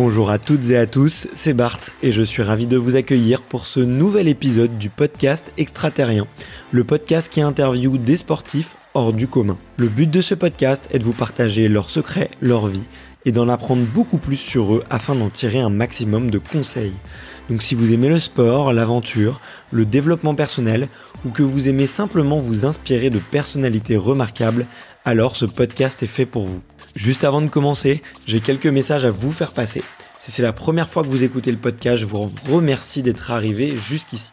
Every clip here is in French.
Bonjour à toutes et à tous, c'est Bart et je suis ravi de vous accueillir pour ce nouvel épisode du podcast Extraterrien, le podcast qui interviewe des sportifs hors du commun. Le but de ce podcast est de vous partager leurs secrets, leur vie et d'en apprendre beaucoup plus sur eux afin d'en tirer un maximum de conseils. Donc si vous aimez le sport, l'aventure, le développement personnel ou que vous aimez simplement vous inspirer de personnalités remarquables, alors ce podcast est fait pour vous. Juste avant de commencer, j'ai quelques messages à vous faire passer. Si c'est la première fois que vous écoutez le podcast, je vous remercie d'être arrivé jusqu'ici.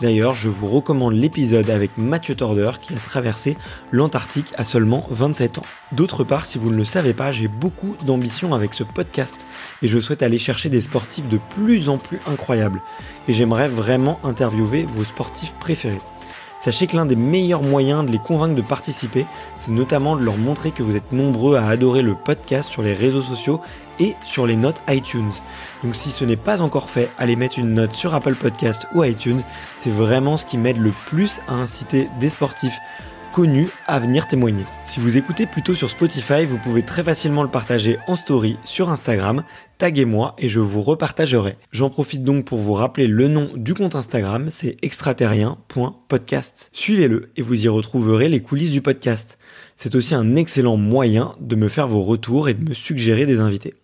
D'ailleurs, je vous recommande l'épisode avec Mathieu Torder qui a traversé l'Antarctique à seulement 27 ans. D'autre part, si vous ne le savez pas, j'ai beaucoup d'ambition avec ce podcast et je souhaite aller chercher des sportifs de plus en plus incroyables. Et j'aimerais vraiment interviewer vos sportifs préférés. Sachez que l'un des meilleurs moyens de les convaincre de participer, c'est notamment de leur montrer que vous êtes nombreux à adorer le podcast sur les réseaux sociaux et sur les notes iTunes. Donc si ce n'est pas encore fait, allez mettre une note sur Apple Podcast ou iTunes, c'est vraiment ce qui m'aide le plus à inciter des sportifs connu à venir témoigner. Si vous écoutez plutôt sur Spotify, vous pouvez très facilement le partager en story sur Instagram, taguez-moi et je vous repartagerai. J'en profite donc pour vous rappeler le nom du compte Instagram, c'est extraterrien.podcast. Suivez-le et vous y retrouverez les coulisses du podcast. C'est aussi un excellent moyen de me faire vos retours et de me suggérer des invités.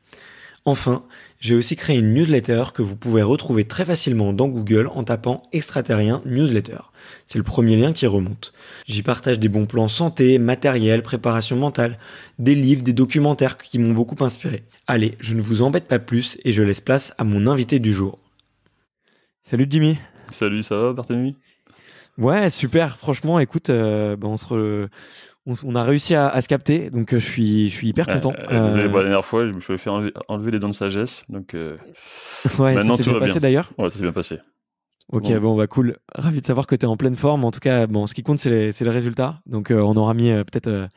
Enfin, j'ai aussi créé une newsletter que vous pouvez retrouver très facilement dans Google en tapant extraterrien newsletter. C'est le premier lien qui remonte. J'y partage des bons plans santé, matériel, préparation mentale, des livres, des documentaires qui m'ont beaucoup inspiré. Allez, je ne vous embête pas plus et je laisse place à mon invité du jour. Salut Jimmy. Salut, ça va Barthélemy Ouais, super. Franchement, écoute, euh, bah, on, se re on, a réussi à, se capter, donc euh, je suis, je suis hyper content. Euh, vous allez voir, euh, la dernière fois, je me suis fait enlever, les dents de sagesse, donc ouais, maintenant ça tout bien passé, d'ailleurs. Ouais, ça s'est bien passé. Ok, bon. on va bah, cool. Ravi de savoir que tu es en pleine forme. En tout cas, bon, ce qui compte, c'est le résultat. Donc, on aura mis peut-être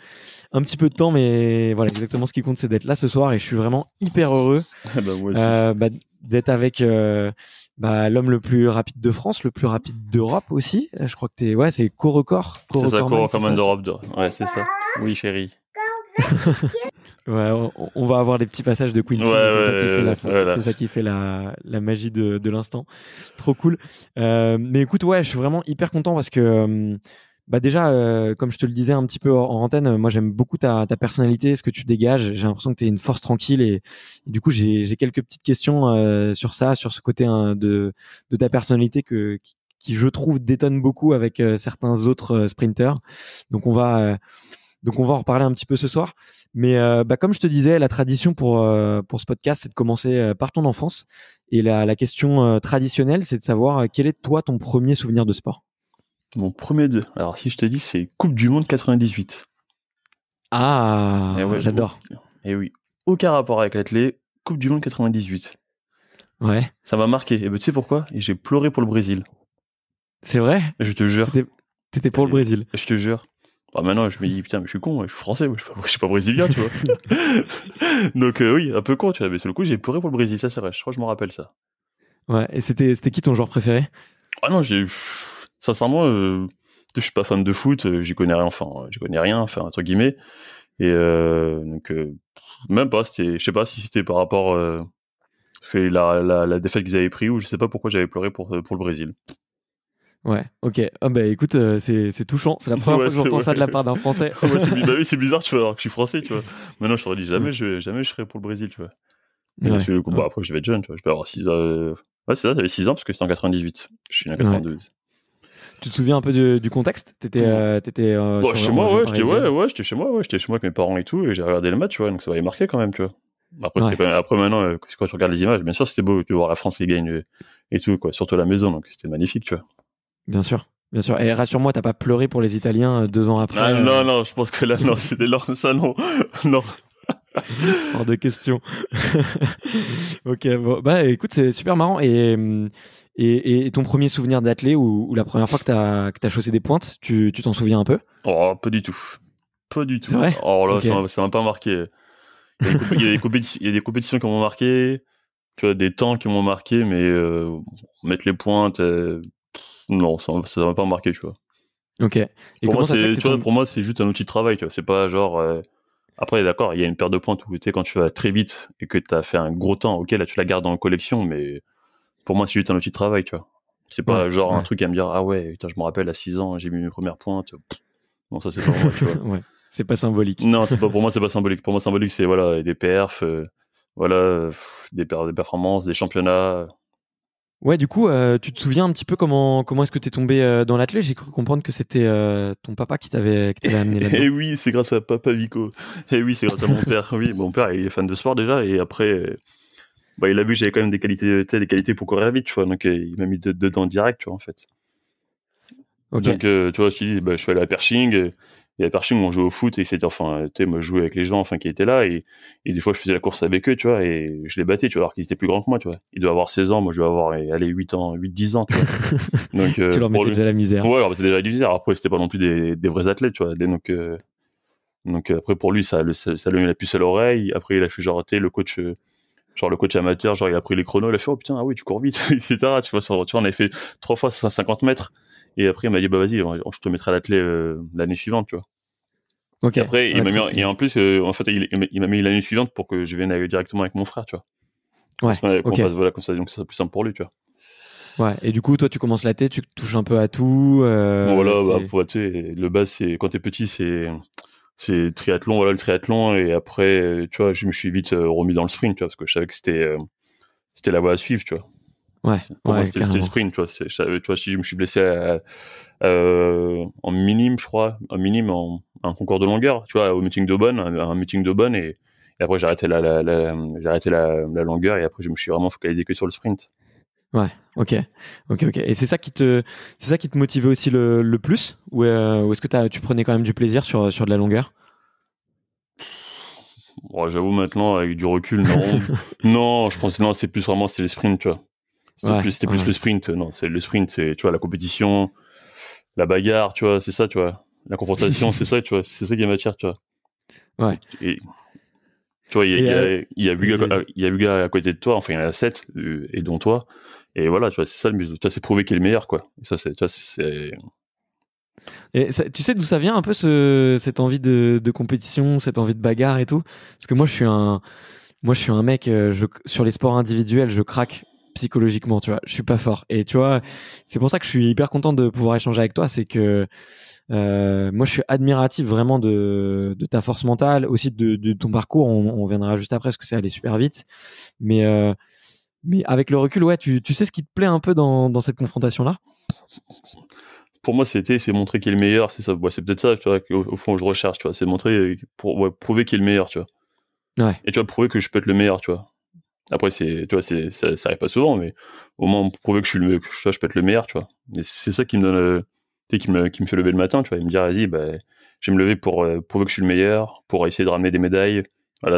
un petit peu de temps, mais voilà, exactement ce qui compte, c'est d'être là ce soir. Et je suis vraiment hyper heureux bah, bah, d'être avec bah, l'homme le plus rapide de France, le plus rapide d'Europe aussi. Euh, je crois que t'es, ouais, c'est co-record. c'est ça, co record d'Europe. De... Ouais, c'est ça. Oui, chérie. ouais, on, va avoir des petits passages de Quincy. Ouais, c'est ça, qui fait la, la magie de, de l'instant. Trop cool. Euh, mais écoute, ouais, je suis vraiment hyper content parce que euh, bah déjà, euh, comme je te le disais un petit peu en antenne, euh, moi j'aime beaucoup ta, ta, personnalité, ce que tu dégages. J'ai l'impression que tu es une force tranquille et, du coup j'ai quelques petites questions euh, sur ça, sur ce côté hein, de, ta personnalité que, qui, je trouve détonne beaucoup avec certains autres sprinters. Donc on va donc on va en reparler un petit peu ce soir. Mais bah, comme je te disais, la tradition pour pour ce podcast, c'est de commencer par ton enfance et la, la question traditionnelle, c'est de savoir quel est toi ton premier souvenir de sport. Mon premier deux. Alors si je te dis, c'est Coupe du Monde 98. Ah, eh j'adore. Et eh oui, aucun rapport avec l'athlé. Coupe du Monde 98. Ouais. Ça m'a marqué. Et ben, tu sais pourquoi j'ai pleuré pour le Brésil. C'est vrai Je te jure. T'étais pour le Brésil. Je te jure. Ah, maintenant, je me dis, putain, mais je suis con, je suis français, je, suis pas, brésilien, tu vois. Donc, euh, oui, un peu con, tu vois. Mais sur le coup, j'ai pleuré pour le Brésil, ça, c'est vrai. Je crois que je m'en rappelle ça. Ouais, et c'était qui ton joueur préféré Ah non, j'ai sincèrement, euh, je suis pas fan de foot, euh, j'y connais rien, enfin, j'y connais rien, enfin, entre guillemets. Et euh, donc, euh, même pas, je sais pas si c'était par rapport euh, fait la, la, la défaite qu'ils avaient pris ou je sais pas pourquoi j'avais pleuré pour, pour le Brésil. Ouais, ok. Ah bah, écoute, c'est touchant. C'est la première fois que j'entends ça de la part d'un Français. Bah oui, c'est bizarre, tu vois, alors que je suis Français, tu vois. Maintenant, je te redis jamais je, jamais je serai pour le Brésil, tu vois. parce que, bah, après, je vais être jeune, tu vois. Je vais avoir 6 ans. Ouais, c'est ça, j'avais 6 ans parce que c'était en 98. Je suis né en 92. Tu te souviens un peu du, contexte T'étais étais mmh. euh, t'étais euh, bah, chez moi, ouais, j'étais ouais, ouais, j'étais chez moi, ouais, j'étais chez moi avec mes parents et tout, et j'ai regardé le match, donc ça m'avait marqué quand même, tu vois. Après, maintenant, euh, quand tu regardes les images, bien sûr, c'était beau, tu voir la France qui gagne et tout, quoi, surtout la maison, donc c'était magnifique, tu vois. Bien sûr. Bien sûr. Et rassure-moi, t'as pas pleuré pour les Italiens deux ans après. Ah, non, non, je pense que là, non, c'était de ça, non. non. Hors de question. ok, bon, bah écoute, c'est super marrant. Et hum, et, ton premier souvenir d'athlée ou, la première fois que tu as, chaussé des pointes, tu t'en souviens un peu Oh, pas du tout. Pas du tout. Vrai oh là, ça, m'a pas marqué. Il y, a des compétitions qui m'ont marqué, tu vois, des temps qui m'ont marqué, mais euh, mettre les pointes, euh, non, ça m'a pas marqué, tu vois. Ok. pour, moi, c'est juste un outil de travail, tu vois. C'est pas genre. Euh, après, d'accord, il y a une paire de pointes où, tu sais, quand tu vas très vite et que tu as fait un gros temps, ok, là, tu la gardes en collection, mais pour moi, c'est juste un outil de travail, tu vois. C'est pas genre un truc à me dire, ah ouais, putain, je me rappelle à 6 ans, j'ai mis mes premières pointes. Non, ça, c'est pas tu vois. c'est pas symbolique. Non, c'est pas, pour moi, c'est pas symbolique. Pour moi, symbolique, c'est voilà, des perfs, euh, voilà, des, performances, des championnats. Ouais, du coup, euh, tu te souviens un petit peu comment, comment est-ce que t'es tombé euh, dans l'athlète J'ai cru comprendre que c'était ton papa qui t'avait amené là-dedans. Eh oui, c'est grâce à Papa Vico. Eh oui, c'est grâce à mon père. Oui, mon père, il est fan de sport déjà, et après, bah, il a vu que j'avais quand même des qualités, des qualités pour courir vite, vois. Donc, euh, il m'a mis dedans direct, tu vois, en fait. Donc, euh, tu vois, je bah, je suis allé à Pershing. Euh, et, à Pershing, on jouait au foot, et c'était, enfin, tu sais, je avec les gens, enfin, qui étaient là. Et, des fois, je faisais la course avec eux, tu vois, et je les battais, tu vois, alors qu'ils étaient plus grands que moi, tu vois. Ils doit avoir 16 ans, moi, je vais avoir, 8 ans, 8, 10 ans, tu vois. Donc, tu leur mettais déjà la misère. Ouais, Après, c'était pas non plus des, vrais athlètes, tu vois. Donc, donc après pour lui ça, ça, lui a la puce à l'oreille. Après il a fait genre le coach genre le coach amateur, genre il a pris les chronos, il a fait oh putain ah oui tu cours vite, etc. Tu vois, tu vois on avait fait trois fois 150 mètres et après il m'a dit bah vas-y je te mettrai à l'athlète euh, l'année suivante, tu vois. Et après il m'a mis, et en plus euh, en fait il, m'a mis l'année suivante pour que je vienne directement avec mon frère, tu vois. Ouais. voilà donc ça c'est plus simple pour lui, tu vois. Ouais, et du coup, toi, tu commences la tu touches un peu à tout. Euh, voilà, bah, tu sais, le bas, c'est quand t'es petit, c'est c'est triathlon, voilà le triathlon, et après, euh, tu vois, je me suis vite euh, remis dans le sprint, tu vois, parce que je savais que c'était euh, c'était la voie à suivre, tu vois. Ouais, pour c'était le sprint, tu vois. Je tu vois, si je me suis blessé à, en minime, je crois, en minime, en un concours de longueur, tu vois, au meeting de bonne, un, meeting de bonne, et, après j'ai arrêté la, la, la j'ai arrêté la, la, longueur, et après je me suis vraiment focalisé que sur le sprint. Ouais. Ok, ok, Et c'est ça qui te, c'est ça qui te motivait aussi le, le plus, ou, euh, est-ce que as, tu prenais quand même du plaisir sur sur de la longueur Moi, J'avoue maintenant avec du recul, non, non, je pense non, c'est plus vraiment c'est les sprints, tu vois. C'était plus, plus le sprint, non, c'est le sprint, c'est tu vois la compétition, la bagarre, tu vois, c'est ça, tu vois, la confrontation, c'est ça, tu vois, c'est ça qui est matière, tu vois. Ouais. tu vois, il y a, il y a, euh, y a à côté de toi, enfin il y en a 7 euh, et dont toi. Et voilà, tu vois, c'est ça le Tu vois, c'est prouver qu'il est le meilleur, quoi. ça, c'est, tu vois, c'est. Et tu sais d'où ça vient un peu ce, cette envie de, de, compétition, cette envie de bagarre et tout Parce que moi, je suis un, moi, je suis un mec. Euh, sur les sports individuels, je craque psychologiquement, tu vois. Je suis pas fort. Et tu vois, c'est pour ça que je suis hyper content de pouvoir échanger avec toi. C'est que euh, moi, je suis admiratif vraiment de, de ta force mentale, aussi de, de ton parcours. On, on, viendra juste après parce que ça allait super vite. Mais euh, mais avec le recul, ouais, tu, tu, sais ce qui te plaît un peu dans, dans cette confrontation-là pour moi, c'était c'est montrer qui est le meilleur, c'est ça. c'est peut-être ça, tu vois, au, fond, je recherche, tu vois, c'est montrer euh, pour prouver qui est le meilleur, tu vois. Ouais. Et tu vois, prouver que je peux être le meilleur, tu vois. Après, c'est, tu vois, c'est, ça, n'arrive arrive pas souvent, mais au moins prouver que je suis le, que je, peux être le meilleur, tu vois. c'est ça qui me donne, euh, qui me, qui me fait lever le matin, tu vois, me dire, ah, vas-y, bah, je vais me lever pour euh, prouver que je suis le meilleur, pour essayer de ramener des médailles,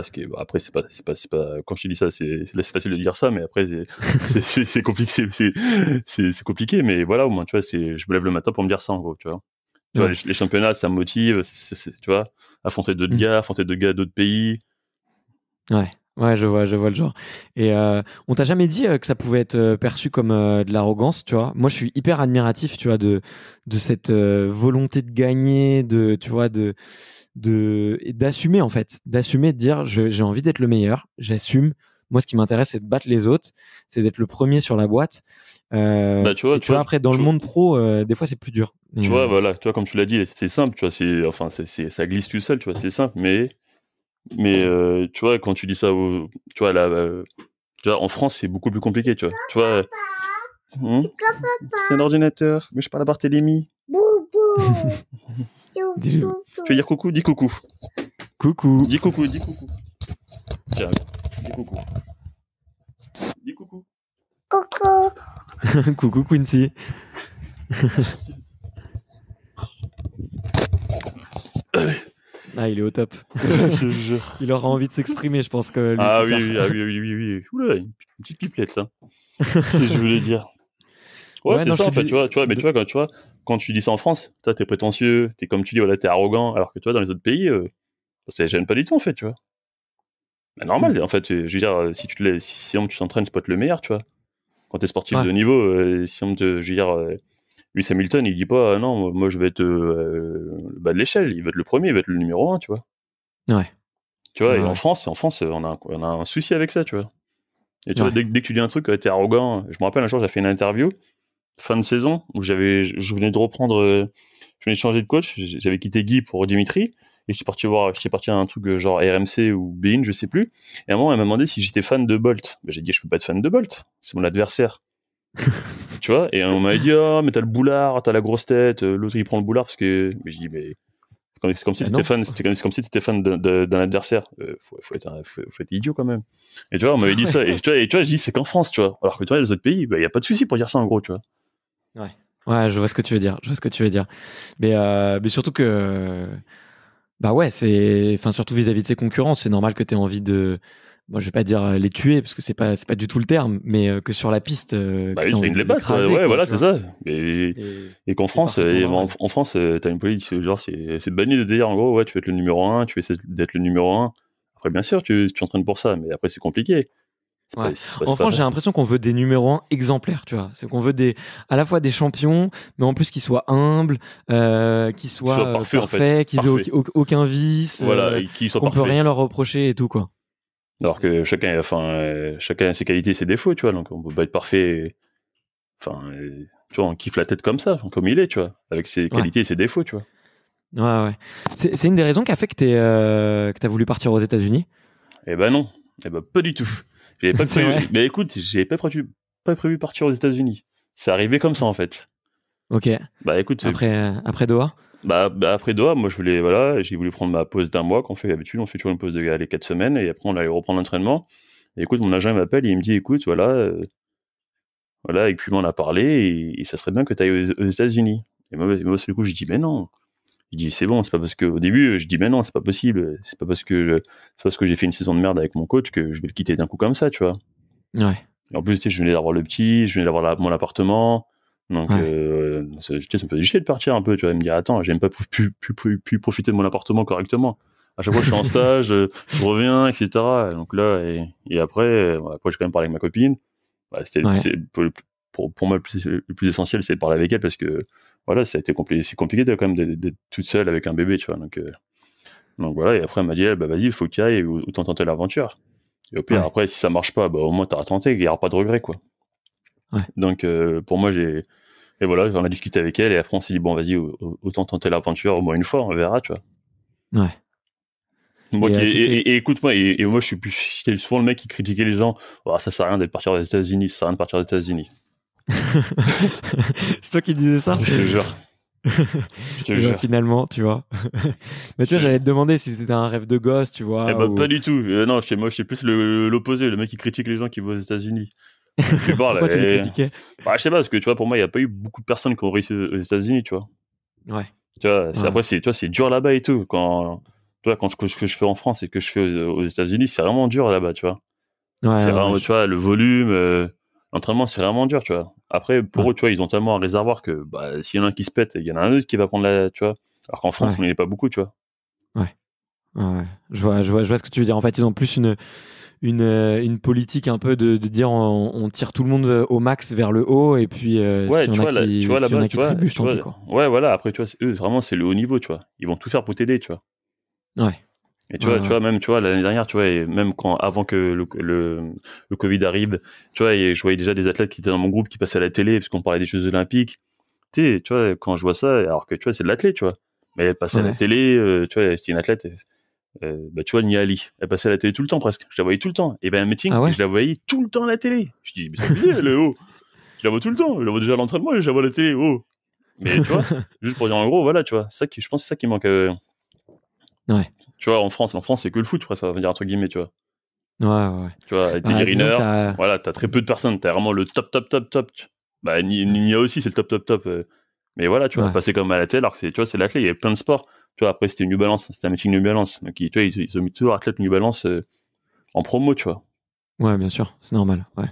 ce qui après, c'est pas, c'est pas, c'est pas, quand je te dis ça, c'est, c'est facile de dire ça, mais après, c'est, c'est, compliqué, c'est, compliqué, mais voilà, au moins, tu vois, c'est, je me lève le matin pour me dire ça, en gros, tu vois. Tu vois, les, championnats, ça me motive, tu vois, affronter d'autres mmh. gars, affronter d'autres gars d'autres pays. Ouais. Ouais, je vois, je vois le genre. Et euh, on t'a jamais dit euh, que ça pouvait être euh, perçu comme de l'arrogance, tu vois. Moi, je suis hyper admiratif, tu vois, de, de cette volonté de gagner, de, tu vois, de, d'assumer en fait, d'assumer de dire j'ai envie d'être le meilleur, j'assume. Moi, ce qui m'intéresse, c'est de battre les autres, c'est d'être le premier sur la boîte. Euh, bah, tu vois, après, dans le monde pro, euh, des fois, c'est plus dur. Tu vois, euh, voilà, tu comme tu l'as dit, c'est simple, tu vois, c'est, enfin, c'est, ça glisse tout seul, tu vois, c'est simple, mais, mais tu vois, quand tu dis ça, tu vois, là, tu vois, en France, c'est beaucoup plus compliqué, tu vois, tu vois, Hein c'est un ordinateur. Mais je parle à Barthélémy. Boubou. tu veux dire coucou Dis coucou. Coucou. Dis coucou, dis coucou. Tiens, dis coucou. Dis coucou. Coucou. coucou Quincy. Ah, il est au top. je, Il aura envie de s'exprimer, je pense que. Lui, ah, ah oui, oui, oui, oui, oui, Oula, une petite pipelette. Hein. je voulais dire. Ouais, c'est ça, en fait, tu vois, tu vois, mais tu vois, quand tu vois, quand dis ça en France, toi, t'es prétentieux, t'es comme tu dis, voilà, t'es arrogant, alors que toi dans les autres pays, euh, ça ne gêne pas du tout, en fait, tu vois. Bah, normal, mm. en fait, je veux dire, euh, si tu te si on, tu t'entraînes, c'est pas être le meilleur, tu vois. Quand t'es sportif de niveau, euh, si on te, je veux dire, euh, Lewis Hamilton, il dit pas, ah non, moi, je vais être le bas de l'échelle, il va être le premier, il va être le numéro un, tu vois. Ouais. Tu vois, et en France, en France, on a, on a un souci avec ça, tu vois. Et tu vois, dès, dès, que tu dis un truc, t'es arrogant. Je me rappelle un jour, j'ai fait une interview fin de saison où j'avais, je venais de reprendre, euh, je venais de changer de coach. J'avais quitté Guy pour Dimitri et j'étais parti voir, j'étais parti à un truc euh, genre RMC ou Bein, je sais plus. Et à un moment, elle m'a demandé si j'étais fan de Bolt. Ben, j'ai dit, je peux pas être fan de Bolt. C'est mon adversaire. tu vois Et on m'a dit, oh, mais t'as le boulard, t'as la grosse tête. Euh, l'autre, il prend le boulard parce que. Mais j'ai dit, mais. C'est comme si t'étais fan, c'était comme, tu étais fan d'un adversaire. faut, être idiot quand même. Et tu vois, on m'avait dit ça. Et tu vois, je dis c'est qu'en France, tu vois. Alors que tu les autres pays, il ben, y a pas de souci pour dire ça en gros, tu vois. Ouais. Ouais, je vois ce que tu veux dire. Je vois ce que tu veux dire. Mais, euh, mais surtout que. Bah ouais, c'est. Enfin, surtout vis-à-vis de ses concurrents, c'est normal que tu aies envie de. Moi, je vais pas dire euh, les tuer, parce que c'est pas, c'est pas du tout le terme, mais euh, que sur la piste. Bah, envie de les battre, ouais, voilà, c'est ça. Et, qu'en France, en, France, t'as une politique, genre, c'est banni de dire, en gros, ouais, tu veux être le numéro un, tu veux essayer d'être le numéro un. Après, bien sûr, tu, tu entraînes pour ça, mais après, c'est compliqué. Ouais. en France, j'ai l'impression qu'on veut des numéros exemplaires, tu vois. C'est qu'on veut des, à la fois des champions, mais en plus qu'ils soient humbles, euh, qu'ils soient, euh, parfaits, qu'ils aient aucun vice, voilà, euh, ne peut rien leur reprocher et tout, quoi. Alors que chacun, enfin, chacun a ses qualités et ses défauts, tu vois. Donc on peut pas être parfait. Enfin, tu vois, on kiffe la tête comme ça, comme il est, tu vois, avec ses qualités et ses défauts, tu vois. Ouais, ouais. C'est, une des raisons qui a fait que tu as voulu partir aux États-Unis. Eh ben non, eh ben pas du tout. J'avais pas prévu. Mais écoute, j'avais pas prévu, pas prévu partir aux États-Unis. C'est arrivé comme ça en fait. Ok. Bah écoute. Après, euh, après Doha. Bah, bah, après Doha, moi je voulais voilà, j'ai voulu prendre ma pause d'un mois qu'on fait d'habitude, on fait toujours une pause de les quatre semaines et après on allait reprendre l'entraînement. Et écoute, mon agent m'appelle, il me dit écoute voilà, euh, voilà, et puis on a parlé et, ça serait bien que tu ailles aux, États-Unis. Et moi, moi, du coup, je dis mais non, il dit c'est bon, c'est pas parce que au début je dis mais non, c'est pas possible, c'est pas parce que c'est que j'ai fait une saison de merde avec mon coach que je vais le quitter d'un coup comme ça, tu vois. Ouais. en plus, je venais d'avoir le petit, je venais d'avoir mon appartement. Donc, euh, ça me faisait chier de partir un peu, tu vois, me dire, attends, j'aime pas plus plus profiter de mon appartement correctement. À chaque fois, je suis en stage, euh, je reviens, etc. Et donc là, et, et après, je euh, bah, j'ai quand même parlé avec ma copine. Bah, c'était pour, pour, moi, le plus essentiel, c'est de parler avec elle parce que voilà, ça compliqué. C'est compliqué quand même d'être toute seule avec un bébé, tu vois. Donc, euh, donc voilà, et après, elle m'a dit, «Eh, bah vas-y, il faut qu'il y aille, autant tenter l'aventure. Et au après, si ça marche pas, bah, au moins, t'as tenté, il n'y aura pas de regret, quoi. Donc, euh, pour moi, j'ai. Et voilà, on a discuté avec elle, et après, on s'est dit, bon, vas-y, autant tenter l'aventure, au moins une fois, on verra, tu vois. Ouais. et, euh, écoute-moi, et, moi je suis, plus... souvent le mec qui critiquait les gens, ça «Ah, ça sert à rien d'être partir aux États-Unis, ça sert à rien de partir aux États-Unis. c'est toi qui disais ça Je te jure. Je te jure. Finalement, tu vois. Mais tu vois, j'allais te demander si c'était un rêve de gosse, tu vois. Eh ben, pas du tout. Euh, non, chez moi, suis plus l'opposé, le, mec qui critique les gens qui vont aux États-Unis. Pourquoi tu les eh. critiquais bah, Je sais pas, parce que tu vois, pour moi, il n'y a pas eu beaucoup de personnes qui ont réussi aux États-Unis, tu vois. Ouais. Tu vois, après, c'est, c'est dur là-bas et tout. Quand, tu vois, quand je, que je fais en France et que je fais aux, États-Unis, c'est vraiment dur là-bas, tu vois. Ouais, c'est vraiment, tu vois, le volume. Euh, l'entraînement c'est vraiment dur, tu vois. Après, pour eux, tu vois, ils ont tellement un réservoir que bah, s'il y en a un qui se pète, il y en a un autre qui va prendre la, tu vois. Alors qu'en France, on on est pas beaucoup, tu vois. Ouais. ouais. Je vois, je vois, je vois ce que tu veux dire. En fait, ils ont plus une une, euh, une politique un peu de, de dire on, tire tout le monde euh, au max vers le haut et puis euh, ouais, tu, vois, qui, tu vois, Ouais, voilà. Après, tu vois, vraiment, c'est le haut niveau, tu vois. Ils vont tout faire pour t'aider, tu vois. Ouais. Et tu vois, tu vois, même, tu vois, l'année dernière, tu vois, et même quand, avant que le, le, le Covid arrive, tu vois, et je voyais déjà des athlètes qui étaient dans mon groupe qui passaient à la télé parce qu'on parlait des Jeux Olympiques. Tu sais, tu vois, quand je vois ça, alors que, tu vois, c'est de l'athlète, tu vois. Mais elle passait à la télé, tu vois, c'était une athlète, bah, tu vois, Nia Ali. Elle passait à la télé tout le temps, presque. Je la voyais tout le temps. Et ben, un meeting, je la voyais tout le temps à la télé. Je dis, mais c'est bizarre, elle est haut. Je la vois tout le temps. Je la vois déjà à l'entraînement je la vois à la télé, haut. Mais, tu vois, juste pour dire en gros, voilà, tu vois, ça qui, je pense, c'est ça qui manque, Ouais. Tu vois, en France, en France, c'est que le foot, ça va venir entre guillemets, tu vois. Ouais, ouais. Tu vois, Teddy Riner, voilà, t'as très peu de personnes, t'as vraiment le top, top, top, top. Bah, Nina aussi, c'est le top, top, top. Euh. Mais voilà, tu vois, passer comme à la télé, alors que c'est, tu vois, c'est l'athlète, il y avait plein de sports. Tu vois, après, c'était New Balance, hein, c'était un meeting New Balance. Donc, tu vois, ils, ont mis toujours athlète New Balance euh, en promo, tu vois. Ouais, bien sûr, c'est normal, ouais.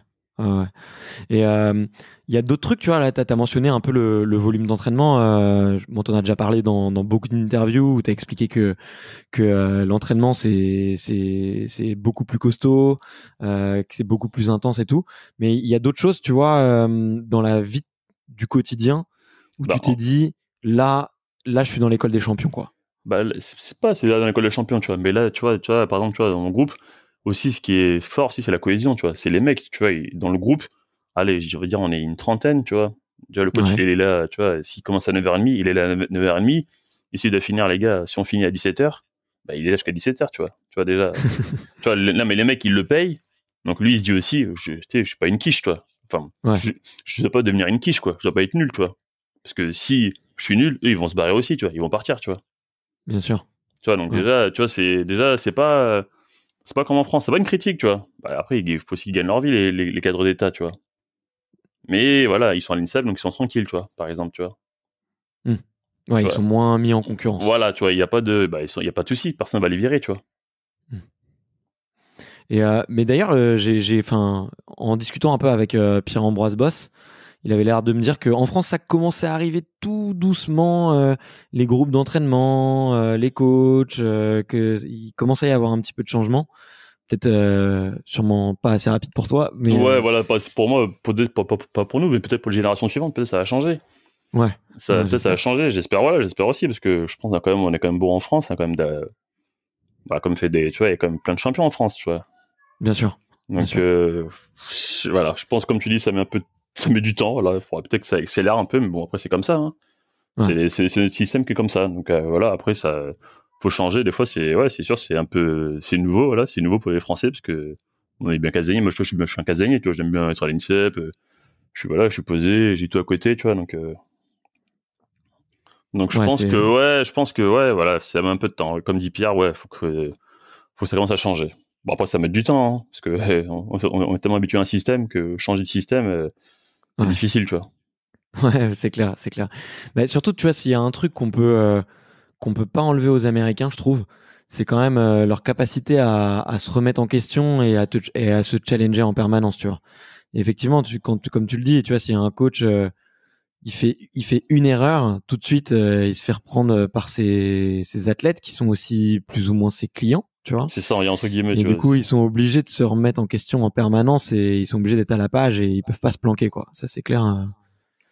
Et euh, il y a d'autres trucs, tu vois, là, tu as, mentionné un peu le, volume d'entraînement. Euh, on a déjà parlé dans, beaucoup d'interviews où tu as expliqué que, que euh, l'entraînement, c'est beaucoup plus costaud, euh, que c'est beaucoup plus intense et tout. Mais il y a d'autres choses, tu vois, dans la vie du quotidien où bah, tu t'es dit, là, là, je suis dans l'école des champions, quoi. Bah, c'est pas, c'est dans l'école des champions, tu vois. Mais là, tu vois, tu vois, par exemple, tu vois, dans mon groupe, aussi ce qui est fort aussi c'est la cohésion tu vois c'est les mecs tu vois dans le groupe allez je veux dire on est une trentaine tu vois déjà le coach il est là tu vois s'il commence à 9h30 il est là à 9h30 essayer de finir les gars si on finit à 17h bah, il est là jusqu'à 17h tu vois tu vois déjà tu vois non mais les mecs ils le payent donc lui il se dit aussi je je suis pas une quiche toi enfin je ne dois pas devenir une quiche quoi je dois pas être nul tu vois parce que si je suis nul eux ils vont se barrer aussi tu vois ils vont partir tu vois bien sûr tu vois donc déjà tu vois c'est déjà c'est pas c'est pas comme en France, c'est pas une critique, tu vois. Bah, après, il faut aussi qu'ils gagnent leur vie, les, cadres d'État, tu vois. Mais voilà, ils sont à l'INSEP, donc ils sont tranquilles, tu vois, par exemple, tu vois. Mmh. Ouais, ils sont moins mis en concurrence. Voilà, tu vois, il n'y a pas de, bah, personne ne va les virer, tu vois. Mmh. Et euh, mais d'ailleurs, euh, j'ai, en discutant un peu avec euh, Pierre-Ambroise Boss, il avait l'air de me dire qu'en France, ça commençait à arriver tout doucement euh, les groupes d'entraînement, euh, les coachs, euh, qu'il commence à y avoir un petit peu de changement peut-être sûrement pas assez rapide pour toi. Mais ouais, voilà, pas, pour moi, pas, pour nous, mais peut-être pour les générations suivantes, peut-être ça va changer. Ouais. Ça, peut-être ça va changer. J'espère, voilà, j'espère aussi, parce que je pense qu'on quand même, on est quand même beau en France, hein, quand même, de, bah, comme fait des, tu vois, il y a quand même plein de champions en France, tu vois. Bien sûr. Donc voilà, je pense comme tu dis, ça met un peu, ça met du temps. Voilà, il faudrait peut-être que ça accélère un peu, mais bon après c'est comme ça. Hein. C'est notre système qui est comme ça. Donc euh, voilà, après ça faut changer. Des fois c'est ouais, c'est sûr, c'est un peu c'est nouveau voilà, c'est nouveau pour les Français parce que on est bien casanier. Moi je, je suis un casanier, tu vois, j'aime bien être à l'INSEP. Euh, je suis voilà, je suis posé, j'ai tout à côté, tu vois. Donc euh. donc je pense que ouais, je pense que ouais, voilà, ça met un peu de temps. Comme dit Pierre, ouais, faut que faut que ça commence à changer. Bon après ça met du temps hein, parce que on, est tellement habitué à un système que changer de système c'est difficile, tu vois. Ouais, c'est clair, c'est clair. Mais bah, surtout, tu vois, s'il y a un truc qu'on peut euh, qu'on peut pas enlever aux Américains, je trouve, c'est quand même euh, leur capacité à, se remettre en question et à, et à se challenger en permanence, tu vois. effectivement, tu, quand comme tu le dis, tu vois, s'il y a un coach, euh, il fait il fait une erreur, tout de suite, il se fait reprendre par ses, ses athlètes qui sont aussi plus ou moins ses clients. tu vois. C'est ça, il y a entre guillemets. Et du coup, ils sont obligés de se remettre en question en permanence et ils sont obligés d'être à la page et ils peuvent pas se planquer, quoi. Ça, c'est clair. Hein.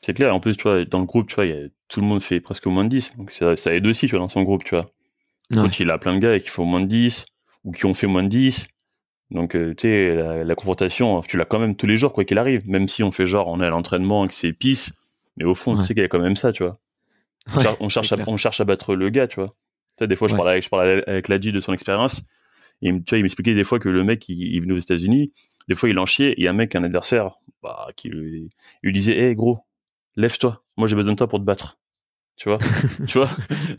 C'est clair, en plus, tu vois, dans le groupe, tu vois, tout le monde fait presque au moins 10, donc ça, aide aussi, tu vois, dans son groupe, tu vois. Quand il a plein de gars qui font moins de 10, ou qui ont fait moins de 10, donc, euh, tu sais, la, confrontation, tu l'as quand même tous les jours, quoi qu'il arrive, même si on fait genre, on est à l'entraînement que c'est pisse mais au fond, tu sais qu'il y a quand même ça, tu vois. On, cherche, à, on cherche à battre le gars, tu vois. Tu des fois, je parlais avec, je avec de son expérience, et tu vois, il m'expliquait des fois que le mec, il, il venait aux États-Unis, des fois, il en chiait, et un mec, un adversaire, bah, qui lui, disait, hé, eh, gros, lève-toi, moi j'ai besoin de toi pour te battre. Tu vois, tu vois,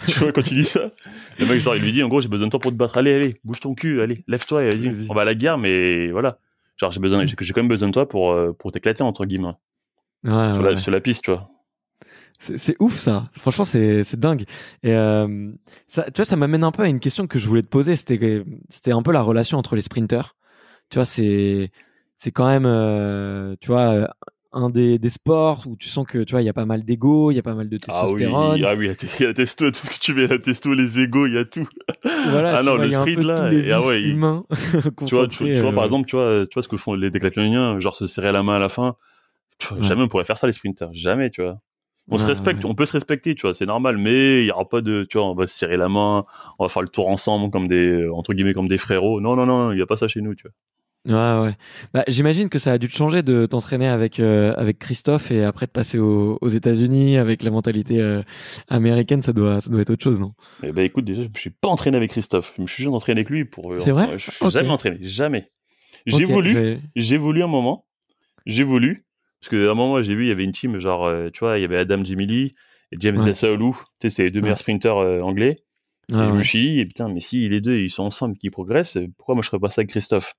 tu vois quand tu dis ça, le mec il lui dit en gros j'ai besoin de toi pour te battre. Allez, allez, bouge ton cul, allez, lève-toi et vas-y, on va à la guerre, mais voilà. Genre j'ai besoin, j'ai quand même besoin de toi pour euh, pour t'éclater entre guillemets sur, la, piste, tu vois. C'est ouf ça. Franchement, c'est dingue. Et euh, ça, tu vois, ça m'amène un peu à une question que je voulais te poser. C'était c'était un peu la relation entre les sprinters. Tu vois, c'est c'est quand même, euh, tu vois, un des, des, sports où tu sens que tu vois il y a pas mal d'ego, il y a pas mal de ah testostérone. Ah oui, il y a la testo, tout ce que tu mets, la testo, les égos, il y a tout. Voilà, ah non, le sprint là, et ah ouais, tu vois, tu, vois par euh. exemple, tu vois, tu vois ce que font les décathloniens, genre se serrer la main à la fin. Jamais on pourrait faire ça les sprinters, jamais, tu vois. On se respecte, on peut se respecter, tu vois, c'est normal, mais il y aura pas de, tu vois, on va se serrer la main, on va faire le tour ensemble comme des, euh, entre guillemets, comme des frérots. Non, non, non, il n'y a pas ça chez nous, tu vois. Ouais, ouais. Bah, J'imagine que ça a dû te changer de t'entraîner avec, euh, avec Christophe et après de passer aux États-Unis avec la mentalité euh, américaine, ça doit, ça doit être autre chose, non Eh ben, écoute, déjà, je ne suis pas entraîné avec Christophe. Je me suis jamais entraîné avec lui. pour. Euh, c'est vrai Je jamais entraîné, jamais. J'ai évolué voulu, j'ai voulu un moment, j'ai voulu, parce qu'à un moment, j'ai vu, il y avait une team, genre, tu vois, il y avait Adam Jimili et James ouais. tu sais, c'est les deux meilleurs sprinters anglais. et ah je me suis dit, eh putain, mais si les deux, ils sont ensemble, qu'ils progressent, pourquoi moi je ne serais pas ça avec Christophe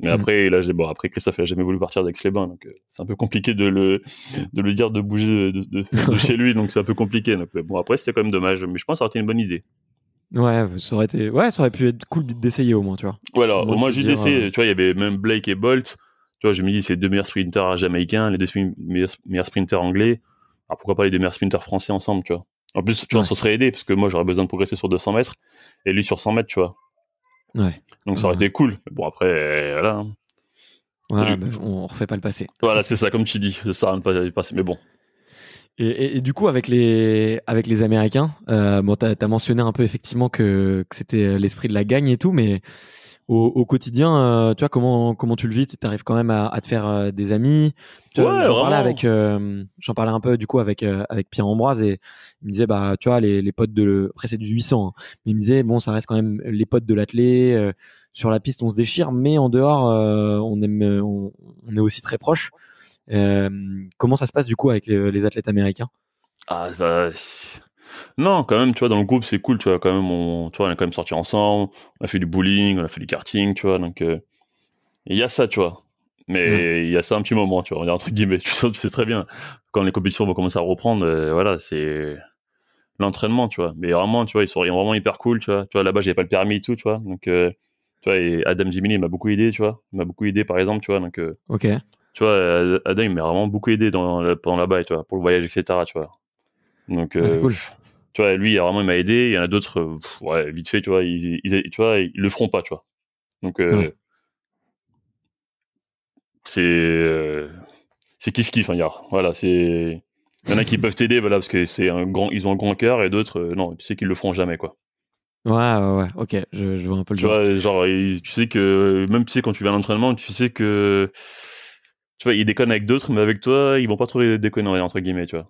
mais mm. après, là, bon, après, Christophe, il a jamais voulu partir d'Aix-les-Bains, donc euh, c'est un peu compliqué de le, de le dire de bouger de, de, chez lui, donc c'est un peu compliqué. bon, après, c'était quand même dommage, mais je pense que ça aurait été une bonne idée. Ouais, ça aurait été, ouais, ça aurait pu être cool d'essayer au moins, tu vois. alors au moins j'ai essayé Tu vois, il y avait même Blake et Bolt. Tu vois, je me dis, c'est les deux meilleurs sprinters jamaïcains, les deux meilleurs, sprinters anglais. Alors pourquoi pas les deux meilleurs sprinters français ensemble, tu vois. En plus, tu vois, ça serait aidé, parce que moi, j'aurais besoin de progresser sur 200 mètres, et lui sur 100 mètres, tu vois. Donc ça aurait été cool. Bon, après, voilà. Hein. on refait pas le passé. Voilà, c'est ça, comme tu dis. Ça ne pas passé, mais bon. Et, du coup, avec les, avec les Américains, euh, bon, tu as, mentionné un peu effectivement que c'était euh, l'esprit de la gagne et tout, mais au, quotidien, euh, tu vois, comment, comment tu le vis Tu arrives quand même à, te faire euh, des amis. j'en parlais avec, euh, parlais un peu du coup avec avec Pierre Ambroise et il me disait bah tu vois les, potes de le... après c'est du 800, hein, mais il me disait bon ça reste quand même les potes de l'athlète sur la piste on se déchire, mais en dehors on aime, on, est aussi très proches. comment ça se passe du coup avec les, athlètes américains ah, bah, non, quand même, tu vois, dans le groupe, c'est cool, tu vois, quand même, on, tu vois, on est quand même sorti ensemble, on a fait du bowling, on a fait du karting, tu vois, donc, il y a ça, tu vois. Mais il y a ça un petit moment, tu vois, on dit, entre guillemets, tu sais très bien. Quand les compétitions vont commencer à reprendre, voilà, c'est l'entraînement, tu vois. Mais vraiment, tu vois, ils sont vraiment hyper cool, tu vois. Tu vois, là-bas, j'avais pas le permis et tout, tu vois. Donc, tu vois, et Adam Jimini m'a beaucoup aidé, tu vois. Il m'a beaucoup aidé, par exemple, tu vois. Donc, ok. Tu vois, Adam, il m'a vraiment beaucoup aidé dans, pendant là-bas, tu vois, pour le voyage, etc., tu vois. Donc, euh, tu vois, lui, vraiment, il m'a aidé. Il y en a d'autres, euh, vite fait, tu vois, ils, ils, tu vois, ils le feront pas, tu vois. Donc, euh, c'est c'est kiff kiff, hein, Voilà, c'est. Il y en a qui peuvent t'aider, voilà, parce que c'est un grand, ils ont un grand cœur, et d'autres, non, tu sais qu'ils le feront jamais, quoi. Ouais, ouais, ouais, ok, je, vois un peu le jeu tu sais que, même tu quand tu viens à l'entraînement, tu sais que, tu vois, ils déconnent avec d'autres, mais avec toi, ils vont pas trouver des déconner, entre guillemets, tu vois.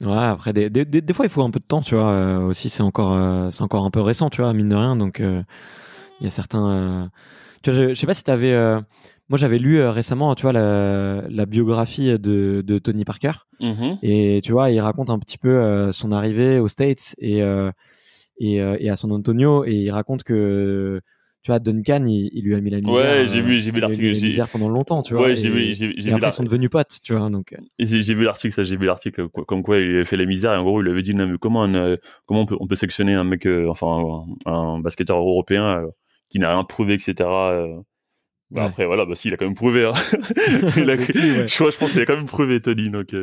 Ouais, après, des, fois, il faut un peu de temps, tu vois. Euh, aussi, c'est encore, euh, encore un peu récent, tu vois, mine de rien. Donc, euh, il y a certains. Tu vois, je, sais pas si tu avais. moi, j'avais lu récemment, tu vois, la, biographie de, Tony Parker. Mm-hmm. Et tu vois, il raconte un petit peu son arrivée aux States et, et, et, à San Antonio. Et il raconte que tu vois, Duncan, il, lui a mis la misère. Ouais, j'ai vu, j'ai vu euh, l'article. la misère pendant longtemps, tu vois. Ouais, j'ai vu, ils sont devenus potes, tu vois. Donc. Euh. J'ai vu l'article, ça, j'ai vu l'article, comme quoi il avait fait la misère. Et en gros, il avait dit, comment, on, euh, comment on peut, sectionner un mec, enfin, un, basketteur européen qui n'a rien prouvé, etc. Bah, après, voilà, bah si, il a quand même prouvé. Hein. il je, pense qu'il a quand même prouvé, Tony. Donc.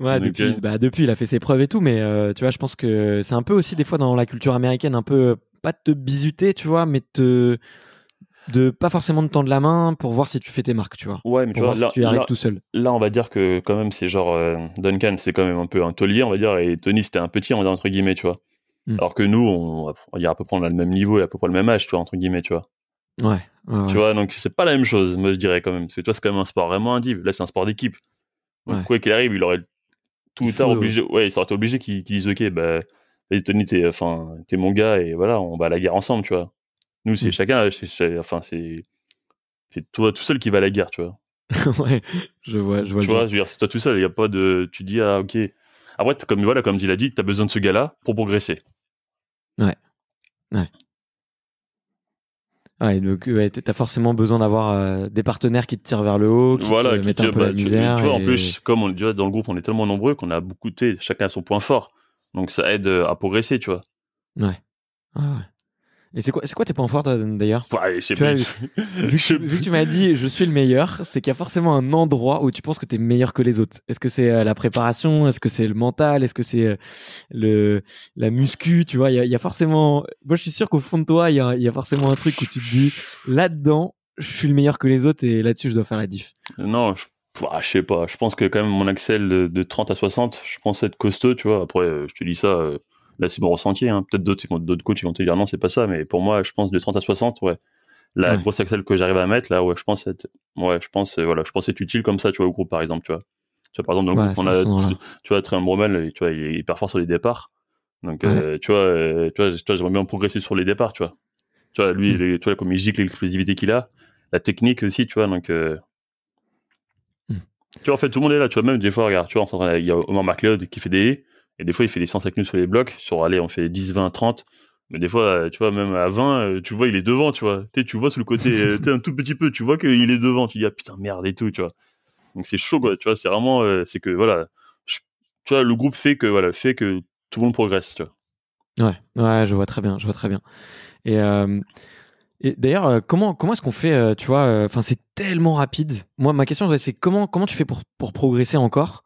Ouais, depuis, bah, depuis, il a fait ses preuves et tout, mais tu vois, je pense que c'est un peu aussi des fois dans la culture américaine, un peu pas te bisuter, tu vois, mais te de pas forcément de tendre la main pour voir si tu fais tes marques, tu vois. Ouais, mais tu vois, tu arrives tout seul. Là, on va dire que quand même, c'est genre euh, Duncan, c'est quand même un peu un taulier, on va dire, et Tony, c'était un petit, on va dire entre guillemets, tu vois. Hmm. Alors que nous, on, va y a à peu près on a le même niveau et à peu près le même âge, tu vois, entre guillemets, tu vois. Ouais. tu vois, donc c'est pas la même chose, moi je dirais quand même. c'est que c'est quand même un sport vraiment indiv. Là, c'est un sport d'équipe. Donc quoi qu'il arrive, il aurait tout tard obligé, ouais, il serait obligé qu'il qu ok, bah et Tony, t'es, mon gars et voilà, on va à la guerre ensemble, tu vois. Nous, c'est mmh. chacun, euh, c'est, enfin, c'est, c'est toi tout seul qui va à la guerre, tu vois. ouais, je vois, je vois. Tu vois, veux dire, c'est toi tout seul, il n'y a pas de, tu dis, ah, ok. Après, comme, voilà, comme il a dit, t'as besoin de ce gars-là pour progresser. Ouais. Ouais. Ouais, donc t'as forcément besoin d'avoir euh, des partenaires qui te tirent vers le haut, qui voilà, te mettent un peu tu, vois, en plus, comme on, dit dans le groupe, on est tellement nombreux qu'on a beaucoup, chacun a son point fort. Donc ça aide euh, à progresser, tu vois. Ouais. Ah ouais. Et c'est quoi, c'est quoi tes points forts d'ailleurs ouais, bah, c'est... sais vu, que tu m'as dit je suis le meilleur, c'est qu'il y a forcément un endroit où tu penses que tu es meilleur que les autres. Est-ce que c'est euh, la préparation Est-ce que c'est le mental Est-ce que c'est euh, le la muscu Tu vois, il y, a forcément. Moi, je suis sûr qu'au fond de toi, il y, y a, forcément un truc où tu te dis là-dedans, je suis le meilleur que les autres et là-dessus, je dois faire la diff. Non, je bah, je sais pas. Je pense que quand même mon Axel de, 30 à 60, je pense être costaud, tu vois. Après, euh, je te dis ça, euh, là c'est mon ressenti. Hein. Peut-être d'autres, coachs ils vont te dire non, c'est pas ça, mais pour moi, je pense de 30 à 60, ouais. La grosse Axel que j'arrive à mettre, là, ouais, je pense être, ouais, je pense, euh, voilà, je pense être utile comme ça, tu vois, au groupe par exemple, tu vois. Tu vois, par exemple, dans bah, on a, tu, vois, Trian Bromel, tu vois, il est hyper fort sur les départs. Donc, tu vois, tu vois, j'aimerais bien progresser sur les départs, tu vois. Tu vois, lui, mmh. tu vois, comme il gicle l'explosivité qu'il a, la technique aussi, tu vois, donc, tu vois, en fait, tout le monde est là. Tu vois, même des fois, regarde, tu vois, on il y a Omar McLeod qui fait des et des fois, il fait des 105 avec nous sur les blocs. Sur, allez, on fait 10, 20, 30. Mais des fois, tu vois, même à 20, euh, tu vois, il est devant, tu vois. Tu, tu vois, sur le côté, euh, tu un tout petit peu, tu vois qu'il est devant. Tu dis, ah putain, merde et tout, tu vois. Donc c'est chaud, quoi. Tu vois, c'est vraiment, euh, c'est que, voilà, tu vois, le groupe fait que, voilà, fait que tout le monde progresse, tu vois. Ouais, ouais, je vois très bien, je vois très bien. Et euh, et d'ailleurs, euh, comment, comment est-ce qu'on fait, euh, tu vois, euh, enfin, c'est tellement rapide. Moi, ma question, c'est comment, tu fais pour, progresser encore,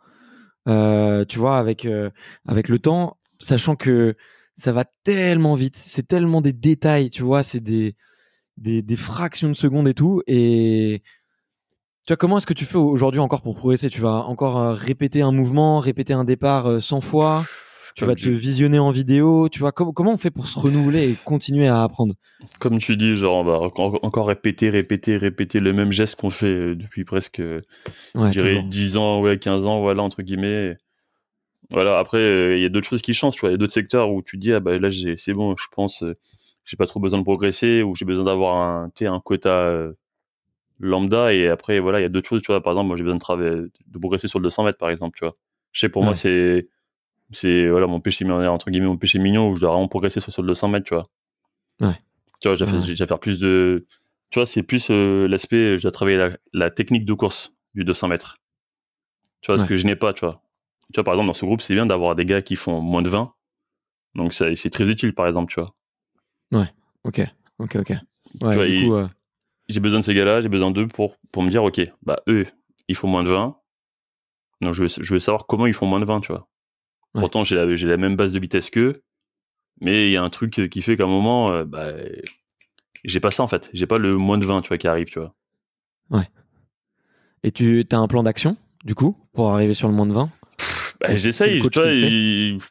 tu vois, avec, avec le temps, sachant que ça va tellement vite, c'est tellement des détails, tu vois, c'est des, des, fractions de secondes et tout. Et tu vois, comment est-ce que tu fais aujourd'hui encore pour progresser Tu vas encore répéter un mouvement, répéter un départ 100 fois tu vas te visionner en vidéo, tu vois, comment on fait pour se renouveler et continuer à apprendre Comme tu dis, genre, on va encore répéter, répéter, répéter le même geste qu'on fait euh, depuis presque, euh, ouais, 10 ans, ouais, 15 ans, voilà, entre guillemets. Voilà, après, euh, il y a d'autres choses qui changent, tu vois, il y a d'autres secteurs où tu dis, ah bah là, c'est bon, je pense, j'ai pas trop besoin de progresser ou j'ai besoin d'avoir un, un quota. lambda et après voilà il y a d'autres choses tu vois par exemple moi j'ai besoin de travailler de progresser sur le 200 mètres par exemple tu vois je sais pour moi c'est c'est voilà, mon péché mignon, entre guillemets, mon péché mignon où je dois vraiment progresser sur le 200 mètres, tu vois. Ouais. Tu vois, j'ai à faire plus de. Tu vois, c'est plus euh, l'aspect, euh, j'ai à travailler la, technique de course du 200 mètres. Tu vois, ce que je n'ai pas, tu vois. Tu vois, par exemple, dans ce groupe, c'est bien d'avoir des gars qui font moins de 20. Donc, c'est très utile, par exemple, tu vois. Ouais, ok, ok, ok. Euh j'ai besoin de ces gars-là, j'ai besoin d'eux pour, pour me dire, ok, bah, eux, ils font moins de 20. Donc, je je veux savoir comment ils font moins de 20, tu vois. Pourtant, j'ai la, même base de vitesse qu'eux, mais il y a un truc qui fait qu'à un moment, euh, bah, j'ai pas ça en fait. J'ai pas le moins de 20 tu vois, qui arrive, tu vois. Ouais. Et tu as un plan d'action, du coup, pour arriver sur le moins de 20 bah, J'essaye,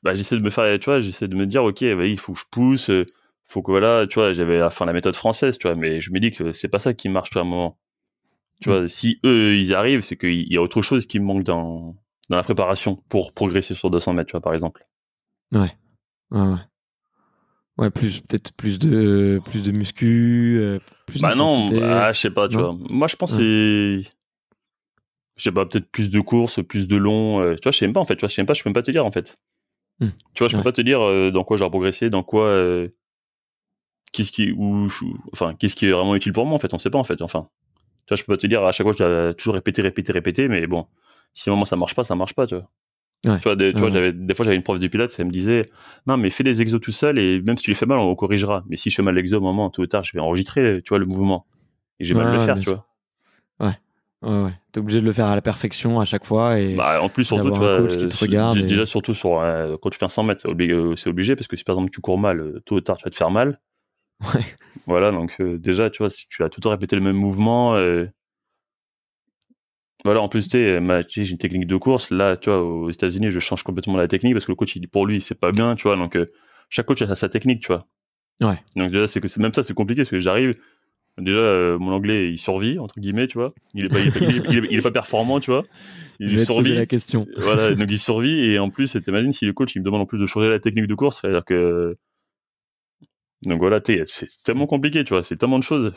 bah, j'essaie de me faire, tu vois, j'essaie de me dire, ok, il faut que je pousse, euh, faut que voilà, tu vois, j'avais enfin la méthode française, tu vois, mais je me dis que c'est pas ça qui marche, à un moment. Tu vois, si eux, ils arrivent, c'est qu'il y a autre chose qui me manque dans, dans la préparation pour progresser sur 200 mètres, tu vois, par exemple. Ouais. Ouais, ouais. plus peut-être plus de plus de muscu. Euh, plus bah non, bah, je sais pas, tu vois. Moi, je pense que c'est je sais pas, peut-être plus de courses, plus de longs. Euh, tu vois, je sais même pas en fait. Tu vois, je sais même pas, je peux même pas te dire en fait. Hum. Tu vois, je peux pas te dire euh, dans quoi j'ai progresser, dans quoi, qu'est-ce qui, ou enfin, qu'est-ce qui est vraiment utile pour moi en fait. On sait pas en fait. Enfin, tu vois, je peux pas te dire à chaque fois je dois toujours répéter, répéter, répéter. Mais bon, si moment ça marche pas, ça marche pas, tu vois. Tu vois, des, fois, j'avais une prof de pilote, elle me disait, non, mais fais des exos tout seul et même si tu les fais mal, on corrigera. Mais si je fais mal l'exo, au moment, tôt ou tard, je vais enregistrer, tu vois, le mouvement. Et j'ai mal de le faire, tu vois. Ouais. Ouais, ouais. T'es obligé de le faire à la perfection à chaque fois. Et bah, en plus, surtout, tu vois, te regarde déjà, surtout sur, euh, quand tu fais un 100 mètres, euh, c'est obligé, parce que si par exemple tu cours mal, euh, tôt ou tard, tu vas te faire mal. Ouais. Voilà, donc déjà, tu vois, si tu as tout le temps répété le même mouvement, voilà, en plus, tu j'ai une technique de course. Là, tu vois, aux États-Unis, je change complètement la technique parce que le coach, il, pour lui, c'est pas bien, tu vois. Donc, euh, chaque coach a sa technique, tu vois. Ouais. Donc, déjà, c'est que même ça, c'est compliqué parce que j'arrive. Déjà, euh, mon anglais, il survit, entre guillemets, tu vois. Il est pas, il est pas, performant, tu vois. Il survit. Voilà, donc il survit. Et en plus, t'imagines si le coach, il me demande en plus de changer la technique de course, c'est-à-dire que. Donc voilà, c'est tellement compliqué, tu vois. C'est tellement de choses.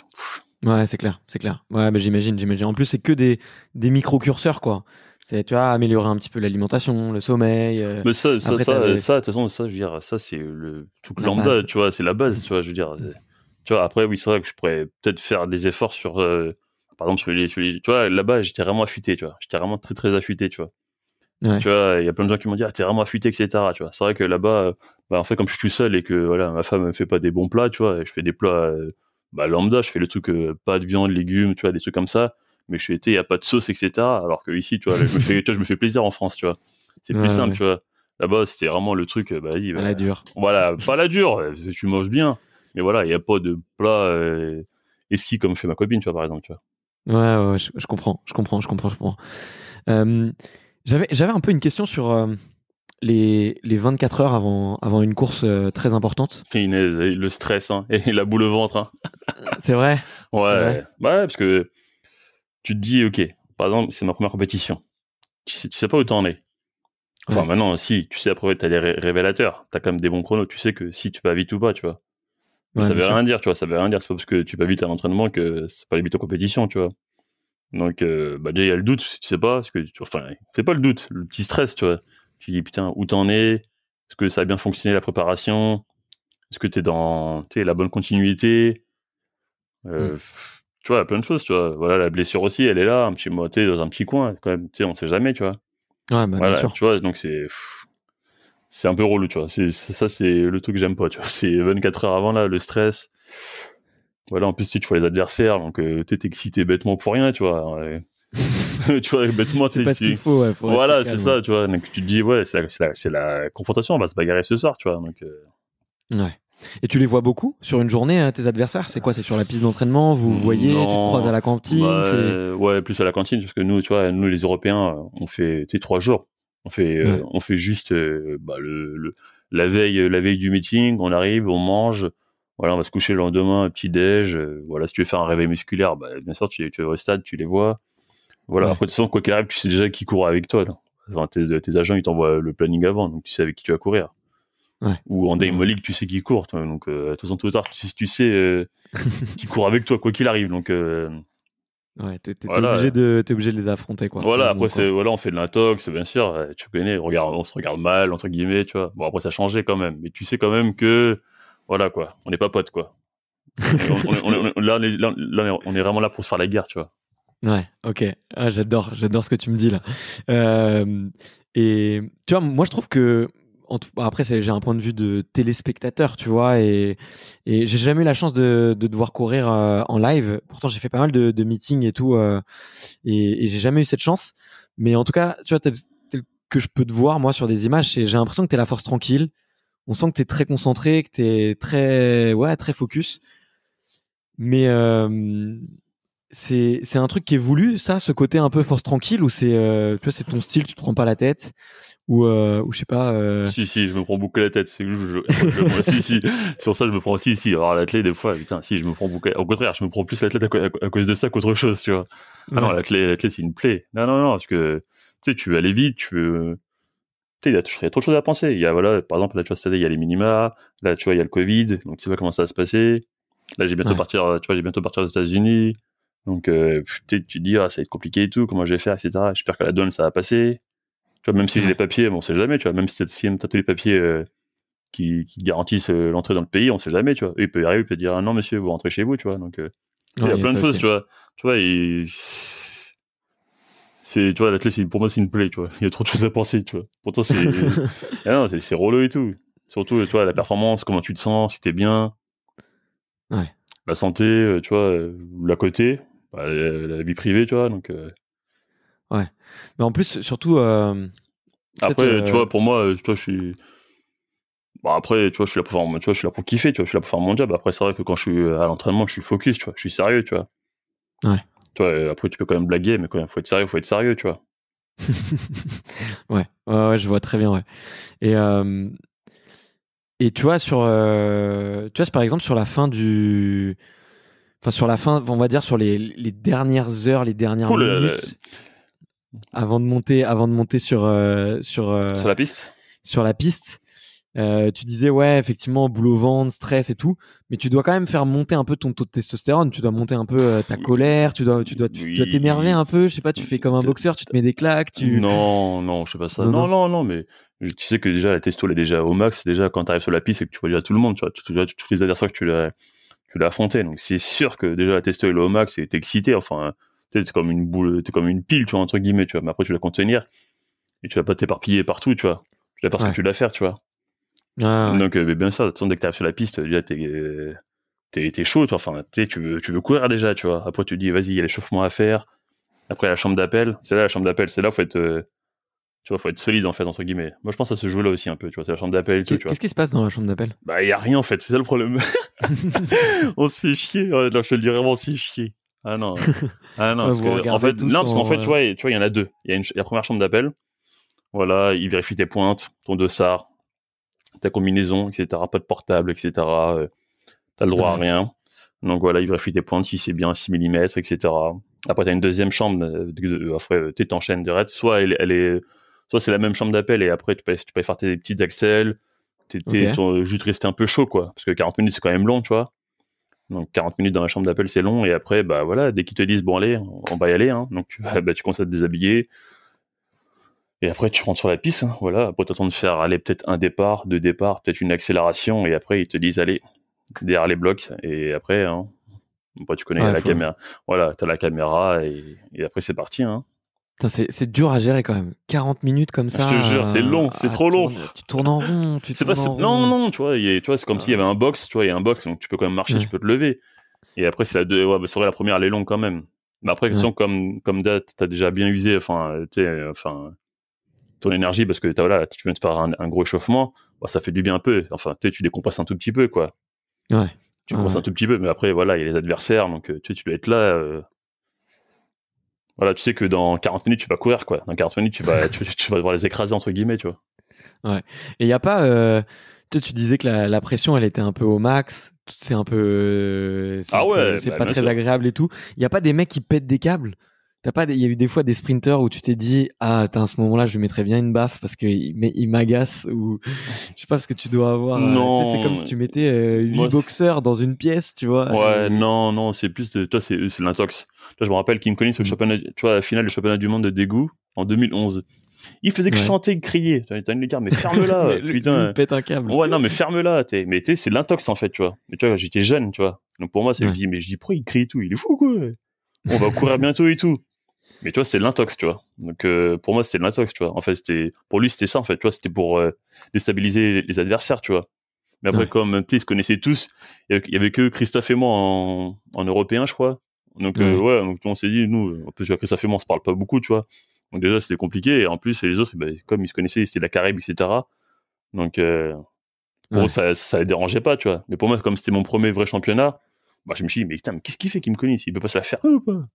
Ouais, c'est clair, c'est clair. Ouais, mais bah, j'imagine, j'imagine. En plus, c'est que des, des micro-curseurs, quoi. C'est, tu vois, améliorer un petit peu l'alimentation, le sommeil. Euh, mais ça, ça, ça, de toute façon, ça, je veux dire, ça, c'est le, tout lambda, tu vois, c'est la base, tu vois, je veux dire. Euh, tu vois, après, oui, c'est vrai que je pourrais peut-être faire des efforts sur, euh, par exemple, sur les, tu vois, là-bas, j'étais vraiment affûté, tu vois. J'étais vraiment très, très affûté, tu vois. Tu vois, il y a plein de gens qui m'ont dit, ah, t'es vraiment affûté, etc. Tu vois, c'est vrai que là-bas, ben, en fait, comme je suis seul et que, voilà, ma femme me fait pas des bons plats, tu vois, je fais des plats, bah, lambda, je fais le truc euh, pas de viande, légumes, tu vois, des trucs comme ça. Mais chez été, il n'y a pas de sauce, etc. Alors que ici, tu vois, je me fais, je me fais plaisir en France, tu vois. C'est plus simple, tu vois. Là-bas, c'était vraiment le truc, euh, bah, vas-y. Pas bah, la dure. Voilà, pas la dure, tu manges bien. Mais voilà, il n'y a pas de plat euh, comme fait ma copine, tu vois, par exemple, tu vois. Ouais, ouais, je, comprends, je comprends, je comprends, je comprends. Euh, j'avais, j'avais un peu une question sur les, les 24 heures avant, avant une course euh, très importante. Inès, le stress hein, et la boule au ventre. Hein. c'est vrai. Bah ouais, parce que tu te dis, ok, par exemple, c'est ma première compétition. Tu sais, pas où t'en es. Enfin, maintenant, si, tu sais, après, t'as les révélateurs révélateurs. T'as quand même des bons chronos. Tu sais que si tu vas vite ou pas, tu vois. ça veut rien dire, tu vois. Ça veut rien dire. C'est pas parce que tu vas vite à l'entraînement que c'est pas les aux compétitions, tu vois. Donc, euh, bah, déjà, il y a le doute, tu sais pas. Parce que, enfin, c'est pas le doute, le petit stress, tu vois. Tu dis, putain, où t'en es Est-ce que ça a bien fonctionné la préparation Est-ce que t'es dans la bonne continuité vois, euh, il mmh. Tu vois, plein de choses, tu vois. Voilà, la blessure aussi, elle est là, un petit, dans un petit coin, quand même, tu on sait jamais, tu vois. Ouais, bah, bien sûr. Tu vois, donc c'est c'est un peu relou, tu vois. C'est ça, c'est le truc que j'aime pas, tu vois. C'est 24 heures avant là, le stress. Voilà, en plus tu vois les adversaires, donc euh, t'es excité bêtement pour rien, tu vois. tu vois, bêtement, c'est ce Voilà, c'est ça, tu vois. Donc tu te dis, ouais, c'est la, confrontation, on va se bagarrer ce soir, tu vois. Donc, euh. Ouais. Et tu les vois beaucoup sur une journée, hein, tes adversaires C'est quoi C'est sur la piste d'entraînement Vous voyez Tu te croises à la cantine bah, euh, Ouais, plus à la cantine, parce que nous, tu vois, nous les Européens, on fait trois jours. On fait, euh, on fait juste bah, le, la, veille, la veille du meeting, on arrive, on mange, voilà, on va se coucher le lendemain, petit déj. voilà, si tu veux faire un réveil musculaire, bah, bien sûr, tu, tu, au stade, tu les vois. Voilà. Après, de toute façon, quoi qu'il arrive, tu sais déjà qui court avec toi. tes, agents, ils t'envoient le planning avant, donc tu sais avec qui tu vas courir. Ou en Dame League, tu sais qui court. donc, euh, de toute façon, tout tard, tu, sais euh, qui court avec toi, quoi qu'il arrive. Donc, euh, ouais, t'es, obligé de, obligé de les affronter. Quoi, voilà, après, voilà, on fait de l'intox, bien sûr. Tu connais, on, regarde, on se regarde mal, entre guillemets. Tu vois. Bon, après, ça a changé quand même. Mais tu sais quand même que, voilà, quoi, on n'est pas potes, quoi. là, on est vraiment là pour se faire la guerre, tu vois. Ouais, ok. Ah, j'adore, j'adore ce que tu me dis là. Euh, et tu vois, moi je trouve que bah, après, j'ai un point de vue de téléspectateur, tu vois, et, j'ai jamais eu la chance de, devoir courir euh, en live. Pourtant, j'ai fait pas mal de, meetings et tout, euh, et, j'ai jamais eu cette chance. Mais en tout cas, tu vois, tel, que je peux te voir, moi, sur des images, j'ai l'impression que tu es la force tranquille. On sent que tu es très concentré, que tu es très, ouais, très focus. Mais, c'est c'est un truc qui est voulu ça ce côté un peu force tranquille ou c'est euh, tu vois c'est ton style tu te prends pas la tête ou euh, ou je sais pas euh si si je me prends beaucoup la tête c'est je, je, je si si sur ça je me prends aussi si alors l'athlète des fois putain si je me prends beaucoup au contraire je me prends plus l'athlète à, cause de ça qu'autre chose tu vois ah non l'athlète l'athlète c'est une plaie non non non parce que tu sais tu veux aller vite tu veux tu sais, il y, a, trop de choses à penser. Il y a, voilà, par exemple, là, tu vois, il y a les minima. Là, tu vois, il y a le Covid. Donc, tu sais pas comment ça va se passer. Là, j'ai bientôt partir, tu vois, j'ai bientôt partir aux États-Unis. Donc, euh, tu te dis, ah, ça va être compliqué et tout, comment je vais faire, etc. J'espère que la donne, ça va passer. Tu vois, même si j'ai les papiers, bon, on sait jamais, tu vois, même si tu as tous les papiers euh, qui, garantissent euh, l'entrée dans le pays, on sait jamais, tu vois. il peut y arriver, il peut dire, ah, non, monsieur, vous rentrez chez vous, tu vois. Donc, il y a plein de choses, tu vois. Tu vois, c'est tu vois la pour moi c'est une plaie tu vois il y a trop de choses à penser tu vois pourtant c'est ah c'est rollo et tout surtout tu vois la performance comment tu te sens si t'es bien ouais. la santé tu vois la côté bah, la vie privée, tu vois. Donc, euh Ouais. Mais en plus, surtout. après, tu euh vois, pour moi, je suis. après, tu vois, je suis là pour faire, tu vois, je suis là pour kiffer, tu vois, je suis là pour faire mon job. Après, c'est vrai que quand je suis à l'entraînement, je suis focus, tu vois, je suis sérieux, tu vois. Ouais. après, tu peux quand même blaguer, mais quand même, faut être sérieux, faut être sérieux, tu vois. ouais. ouais, je vois très bien, ouais. Et, et tu vois, sur, tu vois, par exemple, sur la fin du, enfin sur la fin, on va dire sur les, dernières heures, les dernières euh, minutes, avant de monter, avant de monter sur euh, sur euh, sur la piste. Sur la piste, tu disais ouais, effectivement, boulot ventre, stress et tout, mais tu dois quand même faire monter un peu ton taux de testostérone. Tu dois monter un peu ta colère, tu dois tu dois t'énerver un peu. Je sais pas, tu fais comme un boxeur, tu te mets des claques. Tu... Non, non, je sais pas ça. Non, non, non, mais tu sais que déjà la testo elle est déjà au max. Déjà quand tu arrives sur la piste et que tu vois déjà tout le monde, tu vois, tu, tous les adversaires que tu l'as tu l'as affronté. Donc c'est sûr que déjà la testo au max et t'es excité. Enfin, t'es comme une boule, comme une pile, tu vois, entre guillemets, tu vois. Mais après, tu vas contenir et tu vas pas t'éparpiller partout, tu vois. parce que tu l'as faire, tu vois. Donc, euh, bien sûr, dès que sur la piste, déjà, t'es, t'es, chaud, tu vois. Enfin, tu veux, tu veux courir déjà, tu vois. Après, tu dis, vas-y, il y a l'échauffement à faire. Après, la chambre d'appel. C'est là, la chambre d'appel. C'est là, faut être, euh, tu vois, faut être solide en fait, entre guillemets. Moi, je pense à ce jeu-là aussi un peu, tu vois, c'est la chambre d'appel. Qu'est-ce qui se passe dans la chambre d'appel Bah, il y a rien en fait, c'est ça le problème. on se fait chier. je te le dis vraiment, on se fait chier. Ah non. Ah non, parce en fait, non, parce qu'en fait, tu euh, vois, tu vois, il y en a deux. Il y a la première chambre d'appel. Voilà, il vérifie tes pointes, ton dossard, ta combinaison, etc. Pas de portable, etc. tu euh, T'as le droit à rien. Donc voilà, il vérifie tes pointes, si c'est bien 6 mm, etc. Après, as une deuxième chambre, euh, après, t'es en chaîne de Soit elle, elle est soit c'est la même chambre d'appel et après tu peux, tu peux faire tes petites accels, juste rester un peu chaud, quoi. Parce que 40 minutes, c'est quand même long, tu vois. Donc 40 minutes dans la chambre d'appel, c'est long. Et après, bah voilà, dès qu'ils te disent, bon, allez, on va y aller, hein. donc tu, bah, tu commences à te déshabiller. Et après, tu rentres sur la piste, hein, voilà. Après, t'attends de faire aller peut-être un départ, deux départs, peut-être une accélération. Et après, ils te disent, allez, derrière les blocs. Et après, hein, bah, tu connais la caméra. Voilà, t'as la caméra et, et après, c'est parti. Hein. C'est dur à gérer quand même. 40 minutes comme ça. Je te jure, c'est long, c'est ah, trop long. Tu tournes en rond. Tu Non, non, tu vois, c'est comme ah. s'il y avait un box, tu vois, il y a un box, donc tu peux quand même marcher, mm. tu peux te lever. Et après, bah, c'est la, la première, elle est longue quand même. Mais après, mm. comme, comme date, as déjà bien usé, enfin, tu enfin, ton énergie, parce que t'as, voilà, tu viens de faire un, gros échauffement, bah, ça fait du bien un peu. Enfin, tu tu décompresses un tout petit peu, quoi. Ouais. Tu compresses un tout petit peu, mais après, voilà, il y a les adversaires, donc euh, tu dois être là euh, voilà, tu sais que dans 40 minutes, tu vas courir, quoi. Dans 40 minutes, tu vas, tu, vas devoir les écraser, entre guillemets, tu vois. Ouais. Et il n'y a pas. Euh, tu, disais que la, pression, elle était un peu au max. C'est un peu. Euh, c'est ah ouais. c'est bah, pas très agréable et tout. Il n'y a pas des mecs qui pètent des câbles pas, il y a eu des fois des sprinters où tu t'es dit, ah, à ce moment-là, je mettrais bien une baffe parce que il m'agace ou je sais pas ce que tu dois avoir. Non. Euh, c'est comme si tu mettais euh, 8 boxeurs dans une pièce, tu vois. Ouais, non, non, c'est plus de, toi, c'est, euh, l'intox. je me rappelle Kim Collins, au mm. championnat, tu vois, la finale du championnat du monde de dégoût en 2011. Il faisait que chanter et crier. T'as une mais ferme-la, putain. pète un câble. Ouais, non, mais ferme-la, t'es, mais c'est l'intox, en fait, tu vois. Mais tu vois, j'étais jeune, tu vois. Donc pour moi, c'est, lui mais je dis, pourquoi il crie et tout? Il est fou, quoi? On va courir bientôt et tout. Mais tu vois, c'est l'intox, tu vois. Donc euh, pour moi, c'était l'intox, tu vois. En fait, c'était pour lui, c'était ça, en fait. Tu vois, c'était pour euh, déstabiliser les adversaires, tu vois. Mais après, comme tu ils se connaissaient tous. Il y avait que Christophe et moi en, européen, je crois. Donc euh, ouais, donc on s'est dit, nous, en plus, Christophe et moi, on se parle pas beaucoup, tu vois. Donc déjà, c'était compliqué. Et en plus, les autres, ben, comme ils se connaissaient, c'était la Caraïbe, etc. Donc pour ça, ça les dérangeait pas, tu vois. Mais pour moi, comme c'était mon premier vrai championnat, bah, je me suis dit, mais qu'est-ce qu'il fait qu'il me connaisse Il peut pas se la faire hein, ou pas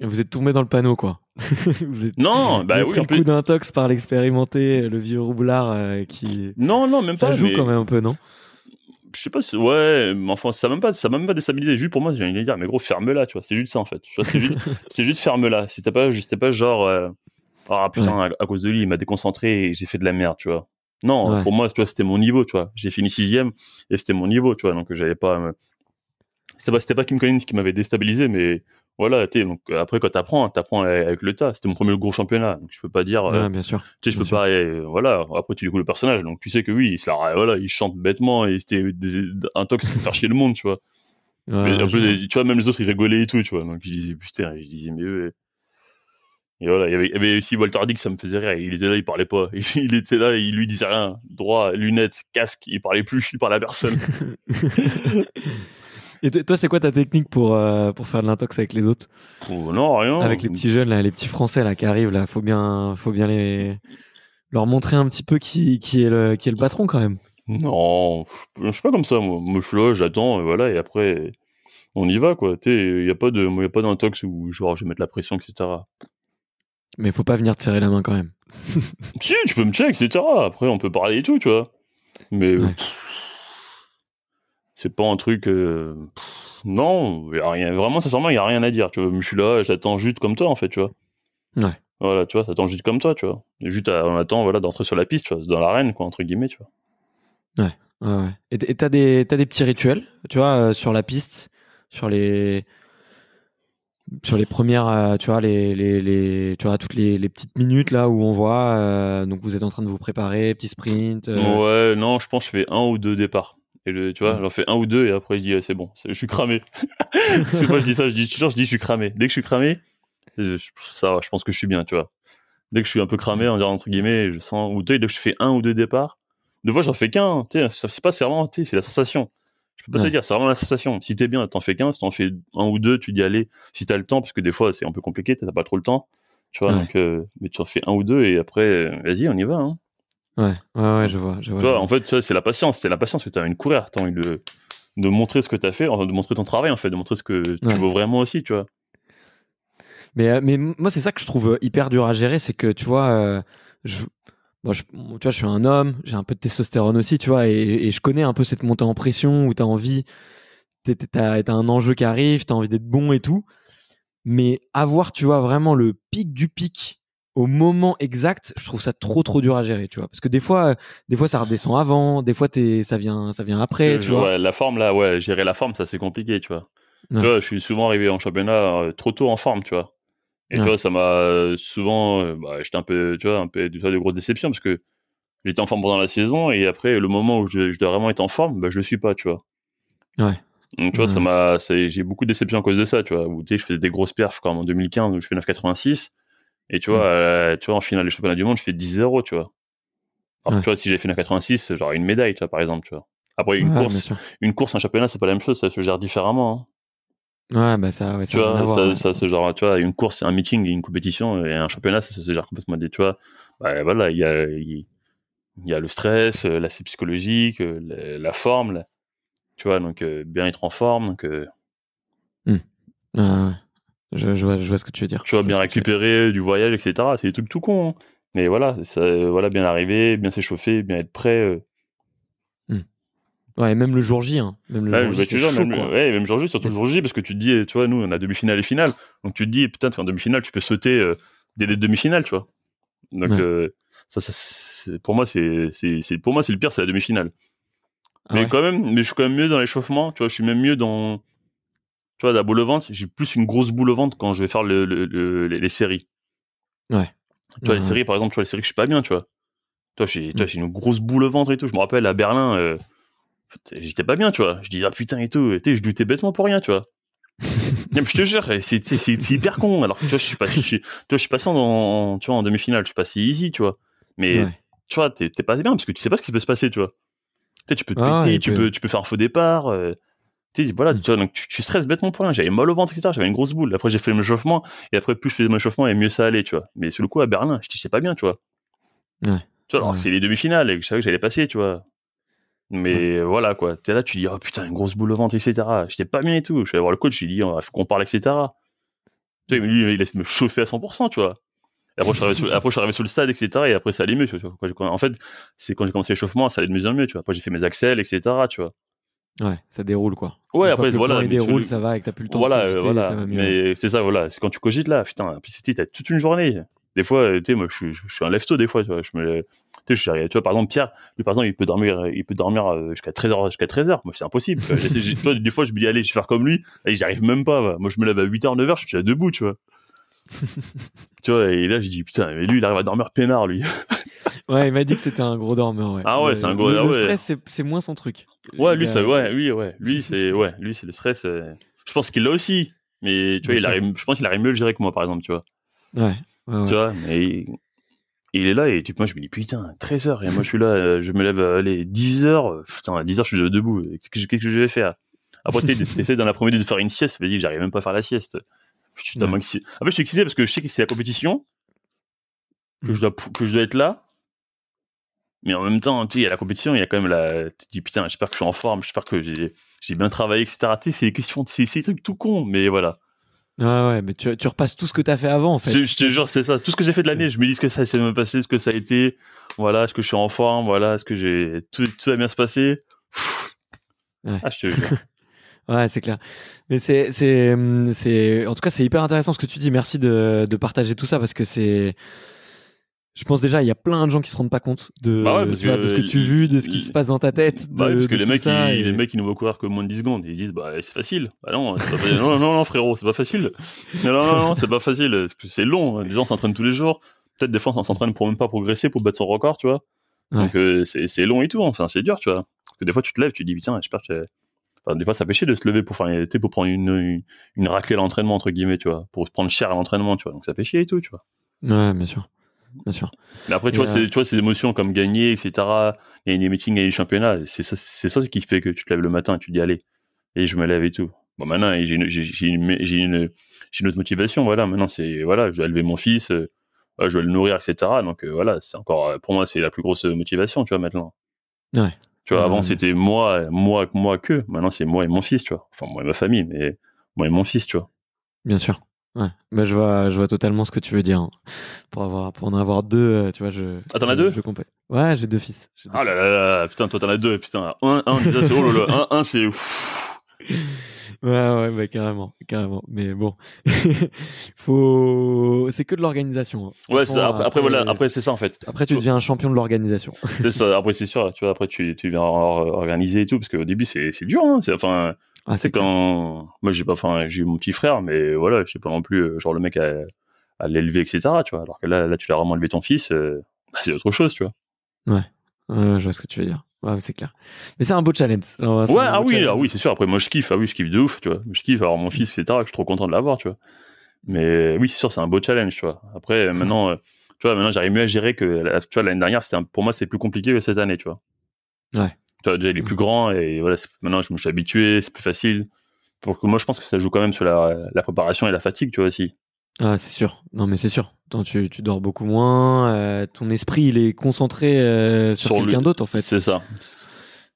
vous êtes tombé dans le panneau, quoi. vous êtes, non, bah oui, Un coup d'intox par l'expérimenté, le vieux roublard euh, qui. Non, non, même pas. Ça joue quand même un peu, non Je sais pas, si... ouais, mais enfin, ça même pas, ça même pas déstabilisé. Juste pour moi, j'ai envie de dire, mais gros, ferme-la, tu vois. C'est juste ça, en fait. C'est juste, ferme-la. C'était pas, c'était pas genre, ah putain, à, cause de lui, il m'a déconcentré et j'ai fait de la merde, tu vois. Non, pour moi, tu vois, c'était mon niveau, tu vois. J'ai fini sixième et c'était mon niveau, tu vois. Donc, j'avais pas. Euh, pas, c'était pas Kim Collins qui m'avait déstabilisé, mais voilà, tu donc euh, après quand t'apprends, t'apprends avec le tas. C'était mon premier gros championnat, donc je peux pas dire. Euh, bien sûr. Tu sais, je peux pas. voilà. Après, tu découvres le personnage, donc tu sais que oui, il voilà, il chante bêtement et c'était un tox pour faire chier le monde, tu vois. tu vois, même les autres ils rigolaient et tout, tu vois. Donc je disais putain, je disais mais Et voilà, il avait, il y aussi Walter Dick, ça me faisait rire. Il était là, il parlait pas. Il était là, il lui disait rien. Droit, lunettes, casque, il parlait plus, il parlait à personne. Et toi, c'est quoi ta technique pour, euh, pour faire de l'intox avec les autres Non, rien. Avec les petits jeunes, là, les petits Français là, qui arrivent, là, faut bien, faut bien les... leur montrer un petit peu qui, qui, est le, qui est le patron quand même. Non, je suis pas comme ça, moi. je suis j'attends, et voilà, et après, on y va, quoi. Il n'y a pas d'intox où, genre, je vais mettre la pression, etc. Mais il faut pas venir te serrer la main quand même. si, tu peux me check, etc. Après, on peut parler et tout, tu vois. Mais c'est pas un truc euh, non rien vraiment sincèrement il y a rien à dire tu je suis là j'attends juste comme toi en fait tu vois ouais voilà tu vois j'attends juste comme toi tu vois juste euh, on attend voilà d'entrer sur la piste dans l'arène quoi entre guillemets tu vois ouais, et t'as des des petits rituels tu vois euh, sur la piste sur les sur les premières, tu vois, les, tu vois, toutes les, petites minutes là où on voit, donc vous êtes en train de vous préparer, petit sprint. Ouais, non, je pense que je fais un ou deux départs. Et le, tu vois, mm. j'en fais un ou deux et après je dis ah, c'est bon, je suis cramé. c'est pas je dis ça, je dis toujours je dis je suis cramé. Dès que je suis cramé, ça, je pense que je suis bien, tu vois. Dès que je suis un peu cramé, on dirait entre guillemets, je sens ou deux, dès que je fais un ou deux départs, de fois j'en fais qu'un. Tu sais, c'est pas c'est c'est la sensation. Je peux pas te mm. dire, c'est vraiment la sensation. Si t'es bien, t'en fais qu'un. Si t'en fais un ou deux, tu dis allez. Si t'as le temps, parce que des fois c'est un peu compliqué, t'as pas trop le temps, tu vois. Donc, euh, mais tu en fais un ou deux et après, euh, vas-y, on y va. Hein. Ouais, ouais, je vois. Je vois, En fait, c'est la patience. C'est la patience que tu as une courir. Tu as de, de montrer ce que tu as fait, de montrer ton travail, en fait, de montrer ce que tu veux vraiment aussi, tu vois. Mais, euh, mais moi, c'est ça que je trouve euh, hyper dur à gérer. C'est que, tu vois, euh, je, tu vois, je suis un homme, j'ai un peu de testostérone aussi, tu vois, et, je connais un peu cette montée en pression où tu as envie, tu un enjeu qui arrive, tu as envie d'être bon et tout. Mais avoir, tu vois, vraiment le pic du pic au moment exact, je trouve ça trop trop dur à gérer, tu vois. Parce que des fois, euh, des fois ça redescend avant, des fois ça vient, ça vient après. Euh, la forme là, ouais, gérer la forme, ça c'est compliqué, tu vois. Tu vois, je suis souvent arrivé en championnat euh, trop tôt en forme, tu vois. Et ça m'a souvent, bah, j'étais un peu, tu vois, un peu, tu de grosses déceptions parce que j'étais en forme pendant la saison et après le moment où je, dois vraiment être en forme, bah, je le suis pas, tu vois. Ouais. Donc, tu vois, ça m'a, j'ai beaucoup de déceptions à cause de ça, tu vois. Où, tu sais, je faisais des grosses perfs, quand en 2015, où je fais 9,86 et tu vois, mmh. euh, tu vois, en finale des championnats du monde, je fais 10-0, tu vois. Alors, tu vois, si j'avais fait une 86, j'aurais une médaille, tu vois, par exemple, tu vois. Après, une course, une course, un championnat, c'est pas la même chose, ça se gère différemment. Hein. Ouais, bah ça, ça tu vois, ça, genre, tu vois, une course, un meeting, une compétition et un championnat, ça se gère complètement. Tu vois, bah, voilà, il y a, il y, a le stress, euh, l'aspect psychologique, euh, la, forme, tu vois, donc bien être en forme, que... Mmh. ouais. Je, vois, ce que tu veux dire. Tu vois, bien récupérer du voyage, etc. C'est des trucs tout con. Hein. Mais voilà, ça, euh, voilà, bien arriver, bien s'échauffer, bien être prêt. Euh. Hmm. Ouais, même le jour J, hein. même le jour J, bah, même, jour J, surtout le jour J, parce que tu te dis, tu vois, nous, on a demi-finale et finale, donc tu te dis, putain, en demi-finale, tu peux sauter des euh, dès demi-finales, tu vois. Donc ça, pour moi, c'est, pour moi, c'est le pire, c'est la demi-finale. Ah mais quand même, mais je suis quand même mieux dans l'échauffement, tu vois, je suis même mieux dans tu vois, la boule au ventre, j'ai plus une grosse boule au ventre quand je vais faire le, les, séries. Ouais. Tu vois, les séries, par exemple, tu vois, les séries je suis pas bien, tu vois. Toi, mm. j'ai une grosse boule au ventre et tout. Je me rappelle à Berlin, euh, j'étais pas bien, tu vois. Je dis, ah putain et tout. et je luttais bêtement pour rien, tu vois. je te jure, c'est hyper con. Alors que, toi je suis passé, suis en, vois, en demi-finale, je suis passé easy, tu vois. Mais, tu vois, t'es pas bien parce que tu sais pas ce qui peut se passer, tu vois. Tu, peux te ah péter, tu, peux... tu peux faire un faux départ. Euh, tu voilà, tu tu, stresses bêtement pour rien. J'avais mal au ventre, etc. J'avais une grosse boule. Après, j'ai fait le chauffement et après, plus je faisais mon chauffement et mieux ça allait, tu vois. Mais sur le coup, à Berlin, je sais pas bien, tu vois. alors c'est les demi-finales, et je savais que j'allais passer, tu vois. Mais voilà, quoi. T'es là, tu dis, oh putain, une grosse boule au ventre, etc. J'étais pas bien et tout. Je vais voir le coach, j'ai dit, on qu'on parle, etc. il laisse me chauffer à 100%, tu vois. après, je suis arrivé sur le stade, etc. Et après, ça allait mieux, en fait, c'est quand j'ai commencé l'échauffement, ça allait de mieux en mieux, tu vois. Après, j'ai fait mes accels etc., tu vois. Ouais, ça déroule quoi. Ouais, après voilà, le déroule, ça va que t'as plus le temps. Voilà, de cogiter, voilà. Ça va mieux. Mais c'est ça, voilà. C'est quand tu cogites là, putain, tu t'as toute une journée. Des fois, tu sais, moi, je suis, je suis un lève-tôt des fois, tu vois. Je me, tu sais, tu vois, par exemple, Pierre, lui, par exemple, il peut dormir, il peut dormir euh, jusqu'à 13h, jusqu'à 13h. Moi, c'est impossible. tu vois, des fois, je me dis, allez, je vais faire comme lui. Et j'y arrive même pas, Moi, je me lève à 8h, 9h, je suis déjà debout, tu vois. tu vois, et là, je dis, putain, mais lui, il arrive à dormir peinard, lui ouais, il m'a dit que c'était un gros dormeur. Ah ouais, c'est un gros. dormeur le ah stress, c'est moins son truc. Ouais, lui, ouais, lui, ouais, lui, c'est, ouais, lui, c'est le stress. Euh, je pense qu'il l'a aussi, mais tu vois, il arrive, je pense qu'il arrive mieux le gérer que moi, par exemple, tu vois. Ouais. tu vois, mais il... est là et tu, moi, je me dis putain, 13 h et moi, je suis là, euh, je me lève, euh, allez, 10 h putain, à 10 h je suis debout. Qu'est-ce que je vais faire Après, t'essaies dans première midi de faire une sieste. Vas-y, j'arrive même pas à faire la sieste. Je suis ouais. En fait, je suis excité parce que je sais que c'est la compétition, que hmm. je dois, que je dois être là, mais en même temps, tu sais, il y a la compétition, il y a quand même la. Tu dis putain, j'espère que je suis en forme, j'espère que j'ai bien travaillé, etc. c'est des questions, c'est des trucs tout con, mais voilà. Ouais, ouais, mais tu, repasses tout ce que t'as fait avant, en fait. Je te jure, c'est ça. Tout ce que j'ai fait de l'année, je me dis ce que ça s'est me passé, ce que ça a été, voilà, est ce que je suis en forme, voilà, est ce que j'ai. Tout, tout a bien se passer Ouais. Ah, je te jure. Ouais, c'est clair. Mais c'est, c'est, hum, c'est, en tout cas, c'est hyper intéressant ce que tu dis. Merci de partager tout ça parce que c'est, je pense déjà, il y a plein de gens qui se rendent pas compte de, bah ce que tu vu de ce qui se passe dans ta tête. Bah parce que les mecs, ils, les mecs, nous courir que moins de 10 secondes. Ils disent, bah, c'est facile. Bah non, non, non, frérot, c'est pas facile. Non, non, non, c'est pas facile. C'est long. Les gens s'entraînent tous les jours. Peut-être des fois, on s'entraîne pour même pas progresser, pour battre son record, tu vois. Donc, euh, c'est long et tout. Enfin, c'est dur, tu vois. Parce que des fois, tu te lèves, tu te dis, tiens j'espère que Enfin, des fois, ça chier de se lever pour faire, pour prendre une, une, raclée à l'entraînement, entre guillemets, tu vois, pour se prendre cher à l'entraînement, tu vois. Donc, ça fait chier et tout, tu vois. Ouais, bien sûr bien sûr. Mais après, tu vois, c'est, euh, tu vois, ces émotions comme gagner, etc., a des meetings, gagner des championnats, c'est ça, c'est ça qui fait que tu te lèves le matin et tu te dis, allez, et je me lève et tout. Bon, maintenant, j'ai une, j'ai une, une, autre motivation, voilà. Maintenant, c'est, voilà, je vais élever mon fils, euh, je vais le nourrir, etc. Donc, euh, voilà, c'est encore, pour moi, c'est la plus grosse motivation, tu vois, maintenant. Ouais. Tu vois, avant, c'était moi, moi, moi que. Maintenant, c'est moi et mon fils, tu vois. Enfin, moi et ma famille, mais moi et mon fils, tu vois. Bien sûr. Ouais, bah je vois, je vois totalement ce que tu veux dire. Hein. Pour avoir, pour en avoir deux, euh, tu vois, je. Ah t'en as deux. Je, Ouais, j'ai deux fils. ah là, là là putain, toi t'en as deux, putain. Un, un, c'est oh Ouais, ouais, bah, carrément, carrément. Mais bon, faut, c'est que de l'organisation. Hein. Ouais, après, voilà, après c'est ça en fait. Après, tu deviens un champion de l'organisation. c'est ça. Après, c'est sûr, tu vois. Après, tu, tu viens organiser et tout, parce qu'au début, c'est, c'est dur. Hein, c'est, enfin, ah, c'est quand moi j'ai pas j'ai eu mon petit frère mais voilà, j'ai sais pas non plus euh, genre le mec à, à l'élever etc, tu vois. Alors que là là tu l'as vraiment élevé ton fils, euh, bah, c'est autre chose, tu vois. Ouais. je vois ce que tu veux dire. Ouais, c'est clair. Mais c'est un beau challenge. ouais, ah oui, ah oui, c'est sûr. Après moi je kiffe, ah oui, je kiffe de ouf, tu vois. Je kiffe avoir mon fils etc, je suis trop content de l'avoir, tu vois. Mais oui, c'est sûr, c'est un beau challenge, tu vois. Après euh, maintenant tu vois, maintenant j'arrive mieux à gérer que l'année dernière, c'était pour moi c'est plus compliqué que cette année, tu vois. Ouais. As déjà les plus grands et voilà, maintenant je me suis habitué, c'est plus facile. Pour que moi, je pense que ça joue quand même sur la, préparation et la fatigue, tu vois, aussi. Ah, c'est sûr. Non, mais c'est sûr. tu, dors beaucoup moins, euh, ton esprit, il est concentré euh, sur, quelqu'un d'autre, en fait. C'est ça.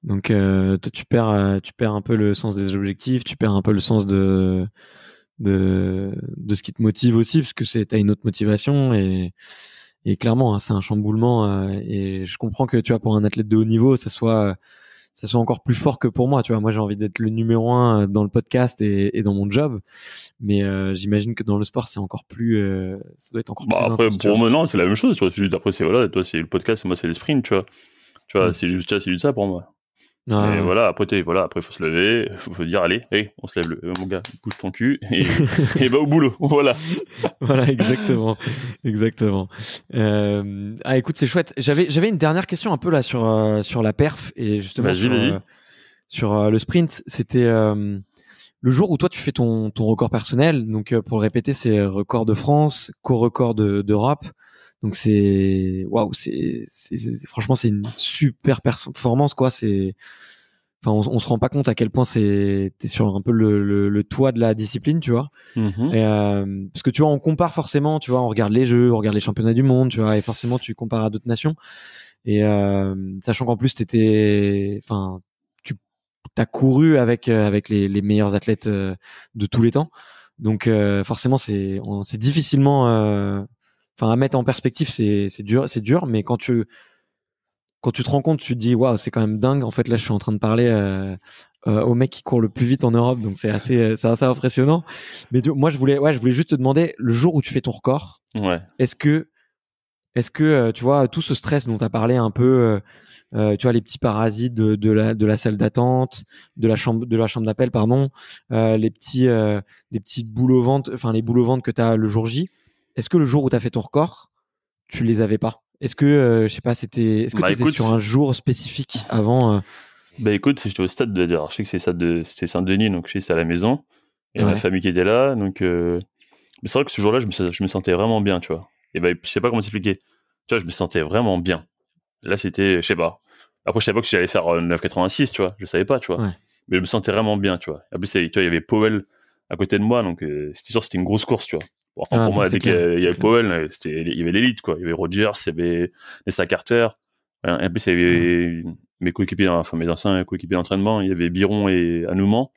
Donc, euh, tu perds, tu perds un peu le sens des objectifs, tu perds un peu le sens de, de, de ce qui te motive aussi, parce que tu as une autre motivation et et clairement, hein, c'est un chamboulement. Euh, et je comprends que tu vois, pour un athlète de haut niveau, ça soit euh, ça soit encore plus fort que pour moi. Tu vois, moi j'ai envie d'être le numéro un euh, dans le podcast et, dans mon job, mais j'imagine que dans le sport c'est encore plus, ça doit être encore. Bah plus après pour moi non, c'est la même chose. Tu vois, juste après c'est voilà, toi c'est le podcast, et moi c'est le sprint tu vois. Tu vois, c'est juste c'est juste ça pour moi voilà, après, voilà, après, faut se lever, faut, faut dire, allez, hey, on se lève, le, mon gars, bouge ton cul, et, et bah, au boulot, voilà. voilà, exactement, exactement. Euh, ah, écoute, c'est chouette. J'avais, j'avais une dernière question un peu là sur, euh, sur la perf, et justement, sur, euh, le sprint, c'était le jour où toi, tu fais ton, ton record personnel. Donc, pour le répéter, c'est record de France, co-record d'Europe. Donc c'est waouh, c'est franchement c'est une super performance quoi. C'est enfin on, ne se rend pas compte à quel point c'est es sur un peu le, toit de la discipline, tu vois. Mm-hmm. Euh, parce que tu vois on compare forcément, tu vois on regarde les jeux, on regarde les championnats du monde, tu vois et forcément tu compares à d'autres nations. Et euh, sachant qu'en plus t'étais enfin tu as couru avec euh, avec les, meilleurs athlètes de tous les temps. Donc forcément c'est c'est difficilement enfin à mettre en perspective, c'est dur, c'est dur, mais quand tu quand tu te rends compte, tu te dis waouh, c'est quand même dingue. En fait, là, je suis en train de parler euh, euh, au mec qui court le plus vite en Europe, donc c'est assez, euh, c'est assez impressionnant. Mais moi, je voulais, ouais, je voulais juste te demander le jour où tu fais ton record, est-ce que est-ce que tu vois tout ce stress dont tu as parlé un peu, tu vois les petits parasites de, la, de la salle d'attente, de la chambre de la chambre d'appel pardon, les petits euh, les petits enfin les boules au que tu as le jour J, est-ce que le jour où tu as fait ton record, tu les avais pas Est-ce que, euh, je sais pas, c'était, est-ce que bah, tu étais sur un jour spécifique avant Ben écoute, j'étais au stade de, alors je sais que c'est ça de, c'était Saint-Denis, donc c'est à la maison. Et ma famille qui était là, donc, euh, mais c'est vrai que ce jour-là, je me, je me sentais vraiment bien, tu vois. Et ben, je sais pas comment s'expliquer. Tu vois, je me sentais vraiment bien. Là, c'était, je sais pas. Après, je savais pas que j'allais faire 9,86, tu vois. Je savais pas, tu vois. Mais je me sentais vraiment bien, tu vois. En plus, tu vois, il y avait Powell à côté de moi, donc c'était sûr, c'était une grosse course, tu vois pour ah, moi, dès qu'il y, avait Powell, euh, il y avait l'élite, quoi. Il y avait Rogers, il y avait Nessa Carter. Hein, et en plus, il y avait mes coéquipiers, enfin, mes anciens coéquipiers d'entraînement. Il y avait Biron et Anouman.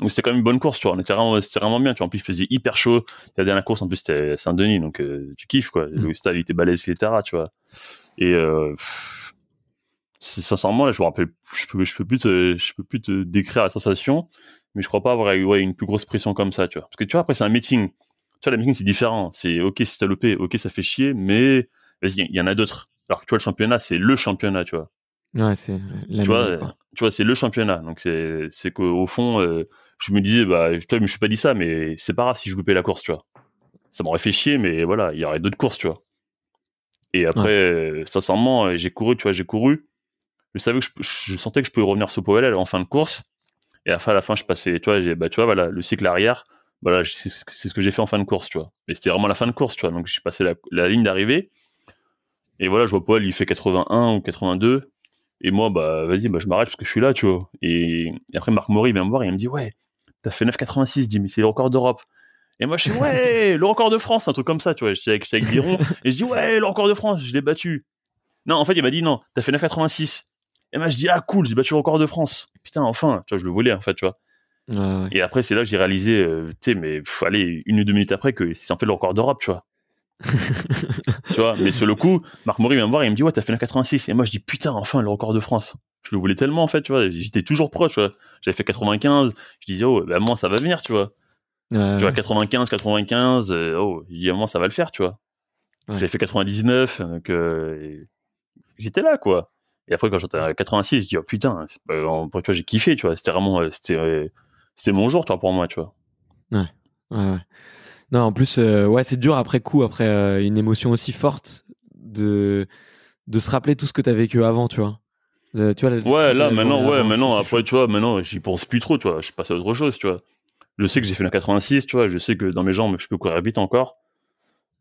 Donc c'était quand même une bonne course, tu vois. On était vraiment, c'était vraiment bien, tu vois. En plus, il faisait hyper chaud. La dernière course, en plus, c'était Saint-Denis, donc euh, tu kiffes, quoi. Mm. Le style, il était balèze, etc., tu vois. Et euh, sincèrement, là, je me rappelle, je peux, je peux plus je peux plus te décrire la sensation mais je crois pas avoir eu une plus grosse pression comme ça, tu vois. Parce que tu vois, après, c'est un meeting. Tu vois, le meeting, c'est différent. C'est OK, t'as loupé OK, ça fait chier, mais il y en a d'autres. Alors que tu vois, le championnat, c'est le championnat, tu vois. c'est la tu, vois, tu vois, c'est le championnat. Donc, c'est, qu'au fond, euh, je me disais, bah, je, me suis pas dit ça, mais c'est pas grave si je loupais la course, tu vois. Ça m'aurait fait chier, mais voilà, il y aurait d'autres courses, tu vois. Et après, euh, sincèrement, euh, j'ai couru, tu vois, j'ai couru. Je savais que je, je sentais que je pouvais revenir sur POL en fin de course et à la fin, je passais, tu vois, bah, tu vois, voilà, le cycle arrière, voilà, c'est ce que j'ai fait en fin de course, tu vois. mais c'était vraiment la fin de course, tu vois. Donc, j'ai passé la, ligne d'arrivée. Et voilà, je vois Paul, il fait 81 ou 82. Et moi, bah, vas-y, bah, je m'arrête parce que je suis là, tu vois. Et, après, Marc Maury vient me voir et il me dit, ouais, t'as fait 9,86, Mais c'est le record d'Europe. Et moi, je dis, ouais, le record de France, un truc comme ça, tu vois. Je avec, avec et je dis, ouais, le record de France, je l'ai battu. Non, en fait, il m'a dit, non, t'as fait 9,86. Et moi, je dis, ah, cool, j'ai battu le record de France. Putain, enfin, tu vois, je le voulais, en fait, tu vois. et après, c'est là que j'ai réalisé, euh, tu sais, mais il fallait une ou deux minutes après, que c'est en fait le record d'Europe, tu vois. tu vois, mais sur le coup, Marc Maury vient me voir et il me dit, ouais, t'as fait 86. Et moi, je dis, putain, enfin, le record de France. Je le voulais tellement, en fait, tu vois. J'étais toujours proche, J'avais fait 95. Je disais, oh, ben, moi, ça va venir, tu vois. tu vois, 95, 95, euh, oh, il y a ça va le faire, tu vois. J'avais fait 99, euh, que j'étais là, quoi. Et après, quand à 86, je dis, oh putain, j'ai kiffé, tu vois. C'était vraiment, euh, c'était, euh, c'était mon jour, tu pour moi, tu vois. Ouais, Non, en plus, euh, ouais, c'est dur après coup, après une émotion aussi forte, de, de se rappeler tout ce que tu as vécu avant, tu vois. tu ouais, là, maintenant, ouais, maintenant, après, tu vois, maintenant, j'y pense plus trop, tu vois. Je passe à autre chose, tu vois. Je sais que j'ai fait la 86, tu vois. Je sais que dans mes jambes, je peux courir vite encore.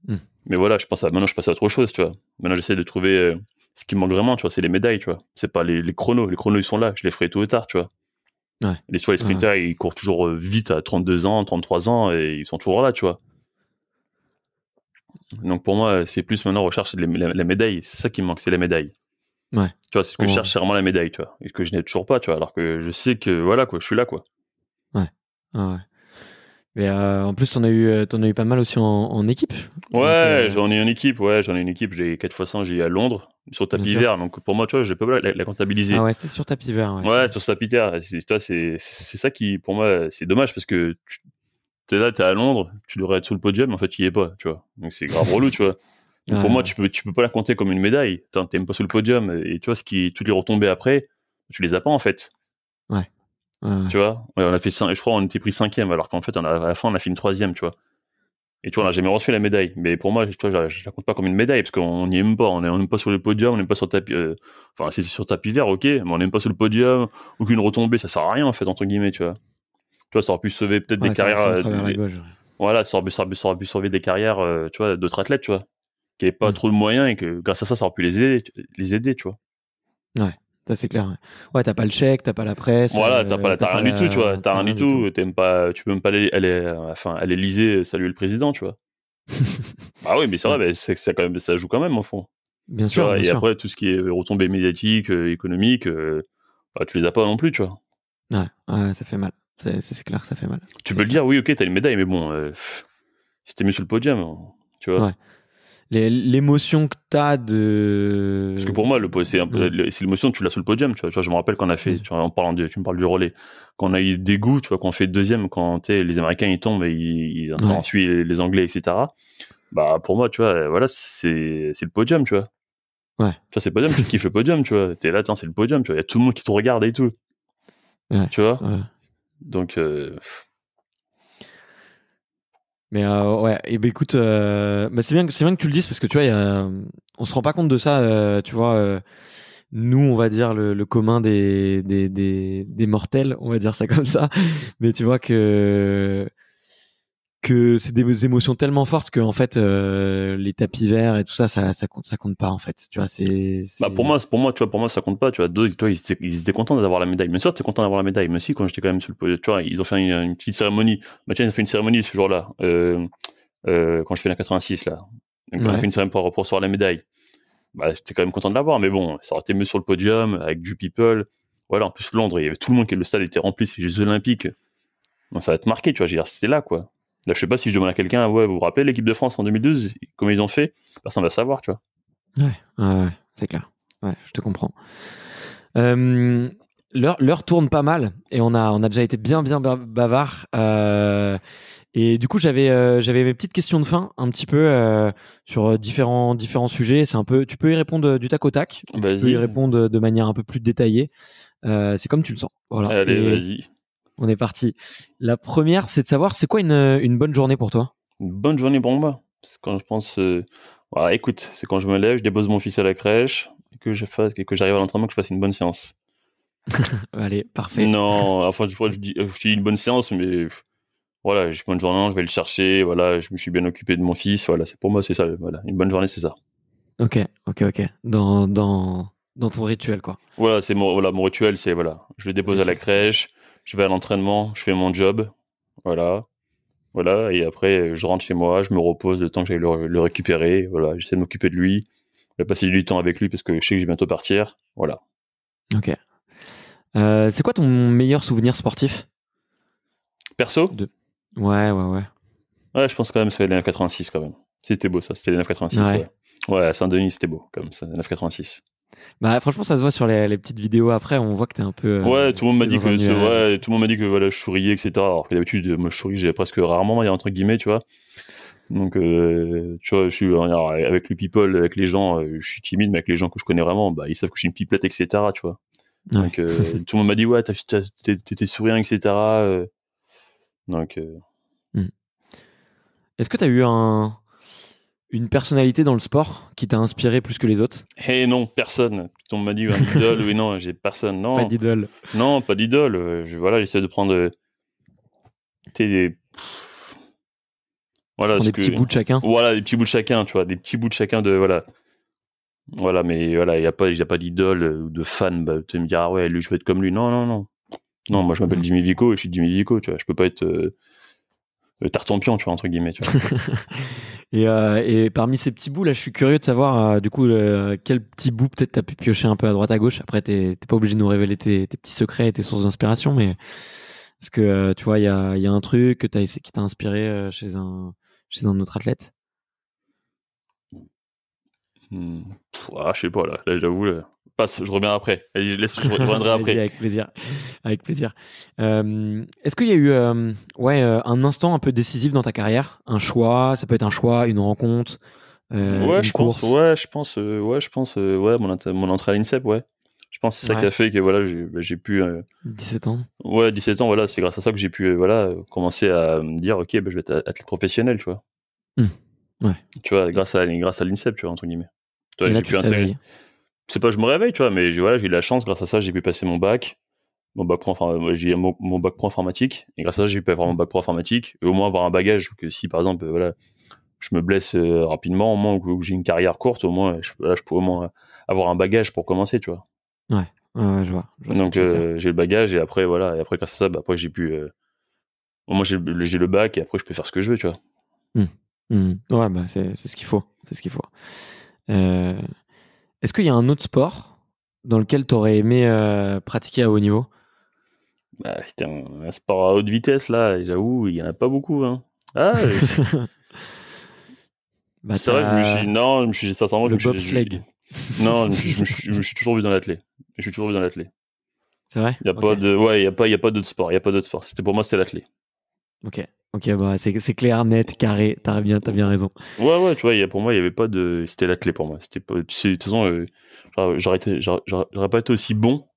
Hmm. Mais voilà, je pense à, maintenant, je passe à autre chose, tu vois. Maintenant, j'essaie de trouver ce qui manque vraiment, tu vois, c'est les médailles, tu vois. C'est pas les, chronos. Les chronos, ils sont là. Je les ferai tout et tard, tu vois. Les, choix, les sprinters, ils courent toujours euh, vite à 32 ans, 33 ans et ils sont toujours là, tu vois. Donc pour moi, c'est plus maintenant recherche la, la, médaille. C'est ça qui me manque, c'est les médailles. Ouais. Tu vois, c'est ce que je cherche, vraiment la médaille, tu vois. Et que je n'ai toujours pas, tu vois. Alors que je sais que, voilà, quoi, je suis là, quoi. Ouais. ouais. Mais euh, en plus, t'en as eu, on euh, as eu pas mal aussi en, équipe. Ouais, euh, j'en ai une équipe. Ouais, j'en ai une équipe. J'ai 4 fois 100, j'ai à Londres sur tapis vert. Donc pour moi, tu vois, j'ai pas la, comptabiliser. Ah ouais, c'était sur tapis vert. Ouais, sur tapis vert. C'est ça qui, pour moi, c'est dommage parce que tu es là, t'es à Londres, tu devrais être sous le podium, mais en fait, tu y est pas, tu vois. Donc c'est grave relou, tu vois. pour moi, tu peux, tu peux pas la compter comme une médaille. T'es même pas sous le podium. Et tu vois, ce qui, toutes les retombées après, tu les as pas en fait. Tu vois, on a fait je crois, on était pris cinquième, alors qu'en fait, on a, à la fin, on a fait une troisième, tu vois. Et tu vois, on j'ai jamais reçu la médaille. Mais pour moi, je, ne la compte pas comme une médaille, parce qu'on n'y aime pas. On n'est pas sur le podium, on n'aime pas sur tapis, euh, enfin, c'est sur tapis vert, ok, mais on n'aime pas sur le podium, aucune retombée, ça sert à rien, en fait, entre guillemets, tu vois. Tu vois, ça aurait pu sauver peut-être des carrières. Euh, voilà, ça aurait, pu sauver des carrières, euh, tu vois, d'autres athlètes, tu vois, qui n'avaient pas mm. trop de moyens et que grâce à ça, ça aurait pu les aider, les aider, tu vois. Ouais. Ça, c'est clair. Ouais, t'as pas le chèque, t'as pas la presse. Voilà, t'as, pas, euh, rien du tout, tu vois. T'as rien du tout. pas, tu peux même pas aller, aller, enfin, est liser, euh, saluer le président, tu vois. ah oui, mais c'est vrai, mais ça, quand même, ça joue quand même, en fond. Bien sûr. et après, tout ce qui est retombées médiatiques, euh, économiques, bah, tu les as pas non plus, tu vois. Ouais, ça fait mal. C'est, clair, ça fait mal. Tu peux le dire, oui, ok, t'as une médaille, mais bon, c'était mieux sur le podium, tu vois. Ouais l'émotion que tu as de. Parce que pour moi, le, c'est, l'émotion, que tu l'as sur le podium, tu vois. Je me rappelle qu'on a fait, tu en parlant tu me parles du relais, qu'on a eu des goûts, tu vois, qu'on fait deuxième quand, les Américains, ils tombent et ils, ouais. les Anglais, etc. Bah, pour moi, tu vois, voilà, c'est, c'est le podium, tu vois. Ouais. Tu vois, c'est le podium, tu kiffes le podium, tu vois. T'es là, tiens, c'est le podium, tu vois. Il y a tout le monde qui te regarde et tout. Tu vois? Donc, euh, mais euh, ouais, et ben écoute, euh, c'est bien, c'est bien que tu le dises parce que tu vois, y a, euh, on se rend pas compte de ça, tu vois. nous, on va dire le, commun des des, des, des, mortels, on va dire ça comme ça. Mais tu vois que que c'est des émotions tellement fortes que en fait euh, les tapis verts et tout ça ça ça compte ça compte pas en fait tu vois c'est bah pour moi pour moi tu vois pour moi ça compte pas tu vois deux ils étaient, contents d'avoir la médaille bien sûr t'es content d'avoir la médaille mais si quand j'étais quand même sur le tu vois ils ont fait une, petite cérémonie Mathieu bah, a fait une cérémonie ce jour-là euh, euh, quand je fais la 86 là donc on a fait une cérémonie pour recevoir la médaille bah j'étais quand même content de l'avoir mais bon ça aurait été mieux sur le podium avec du people voilà en plus Londres il y avait tout le monde qui le stade était rempli c'est les Jeux Olympiques ça va te marquer tu vois j'ai c'était là quoi Là, je sais pas si je demande à quelqu'un, ouais, vous vous rappelez l'équipe de France en 2012, comment ils ont fait Personne va savoir, tu vois. Ouais, c'est clair. Ouais, je te comprends. Euh, L'heure tourne pas mal et on a, on a déjà été bien, bien bavard. Euh, et du coup, j'avais euh, j'avais mes petites questions de fin, un petit peu euh, sur différents différents sujets. C'est un peu, tu peux y répondre du tac au tac. Tu peux y répondre de manière un peu plus détaillée. c'est comme tu le sens. Allez, vas-y on est parti. La première, c'est de savoir, c'est quoi une, bonne journée pour toi Une bonne journée pour moi C'est quand je pense... Euh, bah, écoute, c'est quand je me lève, je dépose mon fils à la crèche, que je fasse, que j'arrive à l'entraînement, que je fasse une bonne séance. Allez, parfait. Non, enfin, je, je, dis, je dis une bonne séance, mais voilà, j'ai bonne journée, je vais le chercher, voilà, je me suis bien occupé de mon fils, voilà, c'est pour moi, c'est ça, voilà, une bonne journée, c'est ça. Ok, ok, ok. Dans, dans, dans ton rituel, quoi. Voilà, c'est mon, voilà, mon rituel, c'est voilà, je le dépose à la crèche, je vais à l'entraînement, je fais mon job, voilà, voilà, et après je rentre chez moi, je me repose le temps que j'ai le, récupérer, voilà, j'essaie de m'occuper de lui, je passer du temps avec lui parce que je sais que je vais bientôt partir, voilà. Ok. Euh, c'est quoi ton meilleur souvenir sportif Perso Ouais, ouais, ouais. Ouais, je pense quand même que les 986 quand même. C'était beau ça, c'était les 986. Ouais, ouais. Saint-Denis, c'était beau ça, les 986. Bah, franchement, ça se voit sur les, petites vidéos après, on voit que t'es un peu. Euh, ouais, tout le monde m'a dit que, tout le monde m'a dit que voilà, je souriais, etc. Alors que d'habitude, moi, je souris, j'ai presque rarement, il y a entre guillemets, tu vois. Donc, euh, tu vois, je suis euh, avec le people, avec les gens, je suis timide, mais avec les gens que je connais vraiment, bah, ils savent que je suis une pipelette, etc. Tu vois. Donc, tout le monde m'a dit, ouais, t'étais souriant, etc. donc. Hmm. Est-ce que t'as eu un une personnalité dans le sport qui t'a inspiré plus que les autres Eh non, personne. On m'a dit un idole, oui non, j'ai personne. Non. Pas d'idole. Non, pas d'idole. Je, voilà, j'essaie de prendre euh, des... Voilà, des petits bouts de chacun. Voilà, des petits bouts de chacun, tu vois, des petits bouts de chacun de voilà. Voilà, mais voilà, il n'y a pas, pas d'idole euh, ou de fan. Bah, tu me dire, ah ouais, lui, je vais être comme lui. Non, non, non. Non, moi, je m'appelle mhm. Jimmy Vico et je suis Jimmy Vico, tu vois. Je peux pas être euh, tartampion tu vois, entre guillemets. Tu vois. Euh, et, parmi ces petits bouts, là, je suis curieux de savoir, euh, du coup, quel petit bout peut-être t'as pu piocher un peu à droite à gauche. Après, t'es pas obligé de nous révéler tes, petits secrets et tes sources d'inspiration, mais est-ce que, euh, tu vois, il y a, un truc que as, qui t'a inspiré chez un, chez un autre athlète hmm. ah, Je sais pas, là j'avoue, là, passe, je reviens après. je reviendrai après. avec plaisir. Avec plaisir. Euh, est-ce qu'il y a eu euh, ouais, euh, un instant un peu décisif dans ta carrière Un choix Ça peut être un choix, une rencontre ouais, je pense, ouais, je pense, ouais, mon, entrée à l'INSEP, ouais. Je pense que c'est ça qui a fait que voilà, j'ai bah, pu. 17 ans. Ouais, 17 ans, voilà, c'est grâce à ça que j'ai pu voilà, commencer à me dire, ok, bah, je vais être professionnel, tu vois. Mmh. Ouais. Tu vois, grâce à, grâce à l'INSEP, tu vois, entre guillemets. Tu j'ai pu intégrer c'est pas je me réveille, tu vois, mais voilà, j'ai eu la chance, grâce à ça, j'ai pu passer mon bac, mon bac pro, enfin, euh, j'ai mon, bac pro informatique, et grâce à ça, j'ai pu avoir mon bac pro informatique, et au moins avoir un bagage, que si, par exemple, voilà, je me blesse euh, rapidement, au moins, que j'ai une carrière courte, au moins, je, là, je peux au moins avoir un bagage pour commencer, tu vois. Ouais, je vois. Donc, euh, j'ai le bagage, et après, voilà, et après, grâce à ça, bah, après, j'ai pu, moi au moins, j'ai le bac, et après, je peux faire ce que je veux, tu vois. Mmh. Mmh. Ouais, bah, c'est ce qu'il faut, c'est ce qu'il faut. Euh... Est-ce qu'il y a un autre sport dans lequel tu aurais aimé euh, pratiquer à haut niveau bah, C'était un, sport à haute vitesse, là, j'avoue, il n'y en a pas beaucoup. Hein. Ah, bah, c'est vrai, je me suis. Non, je me suis. je non, je suis, je suis toujours vu dans l'athlète. Je suis toujours vu dans l'athlète. C'est vrai. Il n'y a, ouais, a pas, il y a pas d'autre sport. Il y a pas d'autre sport. C'était pour moi, c'était l'athlète. Ok. Ok, bah, c'est clair, net, carré, t'as bien, as bien raison. Ouais, ouais, tu vois, pour moi, il n'y avait pas de. C'était la pour moi. de toute façon, euh, j'aurais pas été aussi bon